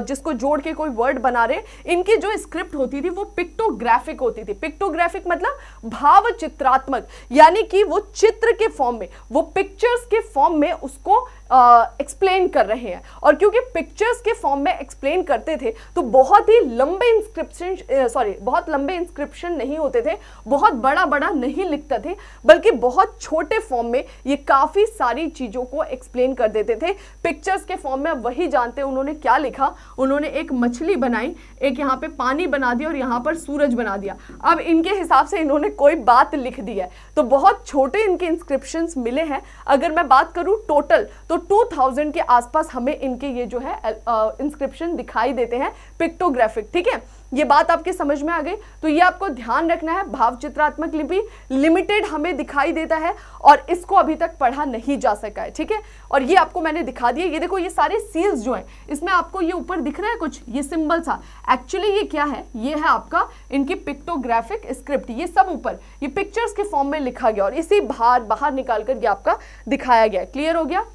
जिसको जोड़ के कोई वर्ड बना रहे इनकी जो स्क्रिप्ट होती थी वो पिक्टोग्राफिक होती थी पिक्टोग्राफिक मतलब भाव चित्रात्मक यानी कि वो चित्र के फॉर्म में वो पिक्चर्स के फॉर्म में उसको एक्सप्लेन कर रहे हैं और क्योंकि पिक्चर्स के फॉर्म में एक्सप्लेन करते थे तो बहुत ही लंबे इंस्क्रिप्शन सॉरी बहुत लंबे इंस्क्रिप्शन नहीं होते थे बहुत बड़ा बड़ा नहीं लिखते थे बल्कि बहुत छोटे फॉर्म में ये काफ़ी सारी चीज़ों को एक्सप्लेन कर देते थे पिक्चर्स के फॉर्म में वही जानते उन्होंने क्या लिखा उन्होंने एक मछली बनाई एक यहाँ पर पानी बना दिया और यहाँ पर सूरज बना दिया अब इनके हिसाब से इन्होंने कोई बात लिख दी है तो बहुत छोटे इनके इंस्क्रिप्शन मिले हैं अगर मैं बात करूँ टोटल तो तो 2000 के आसपास हमें इनके ये जो है इंस्क्रिप्शन दिखाई देते हैं पिक्टोग्राफिक ठीक है ये बात आपके समझ में आ गई तो ये आपको ध्यान रखना है भावचित्रात्मक लिपि लिमिटेड हमें दिखाई देता है और इसको अभी तक पढ़ा नहीं जा सका है ठीक है और ये आपको मैंने दिखा दिया ये देखो ये सारे सील्स जो हैं इसमें आपको ये ऊपर दिख रहा है कुछ ये सिंबल था एक्चुअली ये क्या है ये है आपका इनकी पिक्टोग्राफिक स्क्रिप्ट ये सब ऊपर ये पिक्चर्स के फॉर्म में लिखा गया और इसी बाहर बाहर निकाल कर ये आपका दिखाया गया क्लियर हो गया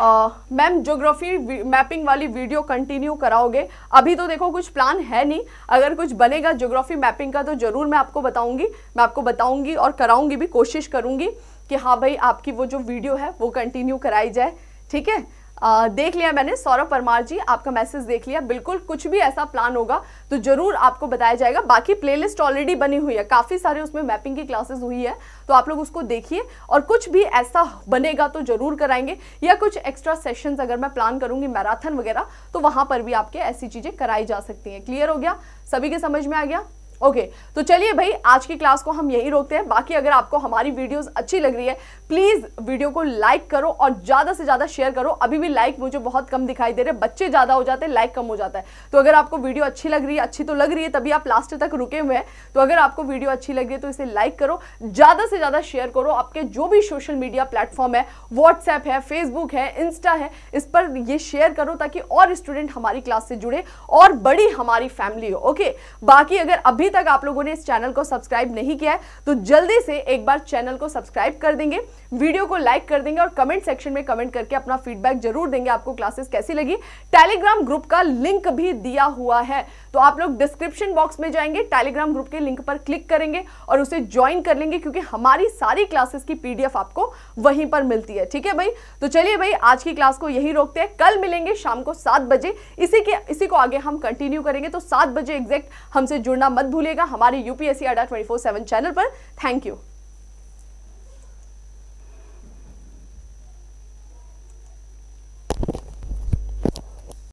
मैम जोग्राफी मैपिंग वाली वीडियो कंटिन्यू कराओगे अभी तो देखो कुछ प्लान है नहीं अगर कुछ बनेगा जोग्राफी मैपिंग का तो ज़रूर मैं आपको बताऊंगी मैं आपको बताऊंगी और कराऊंगी भी कोशिश करूंगी कि हाँ भाई आपकी वो जो वीडियो है वो कंटिन्यू कराई जाए ठीक है आ, देख लिया मैंने सौरभ परमार जी आपका मैसेज देख लिया बिल्कुल कुछ भी ऐसा प्लान होगा तो ज़रूर आपको बताया जाएगा बाकी प्लेलिस्ट ऑलरेडी बनी हुई है काफ़ी सारे उसमें मैपिंग की क्लासेस हुई है तो आप लोग उसको देखिए और कुछ भी ऐसा बनेगा तो ज़रूर कराएंगे या कुछ एक्स्ट्रा सेशन अगर मैं प्लान करूँगी मैराथन वगैरह तो वहाँ पर भी आपके ऐसी चीज़ें कराई जा सकती हैं क्लियर हो गया सभी के समझ में आ गया ओके okay, तो चलिए भाई आज की क्लास को हम यही रोकते हैं बाकी अगर आपको हमारी वीडियोस अच्छी लग रही है प्लीज वीडियो को लाइक करो और ज्यादा से ज्यादा शेयर करो अभी भी लाइक मुझे बहुत कम दिखाई दे रहे बच्चे ज्यादा हो जाते हैं लाइक कम हो जाता है तो अगर आपको वीडियो अच्छी लग रही है अच्छी तो लग रही है तभी आप लास्ट तक रुके हुए हैं तो अगर आपको वीडियो अच्छी लग रही है तो इसे लाइक करो ज्यादा से ज्यादा शेयर करो आपके जो भी सोशल मीडिया प्लेटफॉर्म है व्हाट्सएप है फेसबुक है इंस्टा है इस पर ये शेयर करो ताकि और स्टूडेंट हमारी क्लास से जुड़े और बड़ी हमारी फैमिली हो ओके बाकी अगर अभी तक आप लोगों ने इस चैनल को सब्सक्राइब नहीं किया है तो जल्दी से एक बार चैनल को सब्सक्राइब कर देंगे वीडियो को लाइक कर देंगे और कमेंट सेक्शन में कमेंट करके अपना फीडबैक जरूर देंगे आपको क्लासेस कैसी लगी टेलीग्राम ग्रुप का लिंक भी दिया हुआ है तो आप लोग डिस्क्रिप्शन बॉक्स में जाएंगे टेलीग्राम ग्रुप के लिंक पर क्लिक करेंगे और उसे ज्वाइन कर लेंगे क्योंकि हमारी सारी क्लासेस की पीडीएफ आपको वहीं पर मिलती है ठीक है भाई तो चलिए भाई आज की क्लास को यही रोकते हैं कल मिलेंगे शाम को सात बजे इसी के इसी को आगे हम कंटिन्यू करेंगे तो सात बजे एग्जैक्ट हमसे जुड़ना मत भूलिएगा हमारे यूपीएससी अड्डा ट्वेंटी चैनल पर थैंक यू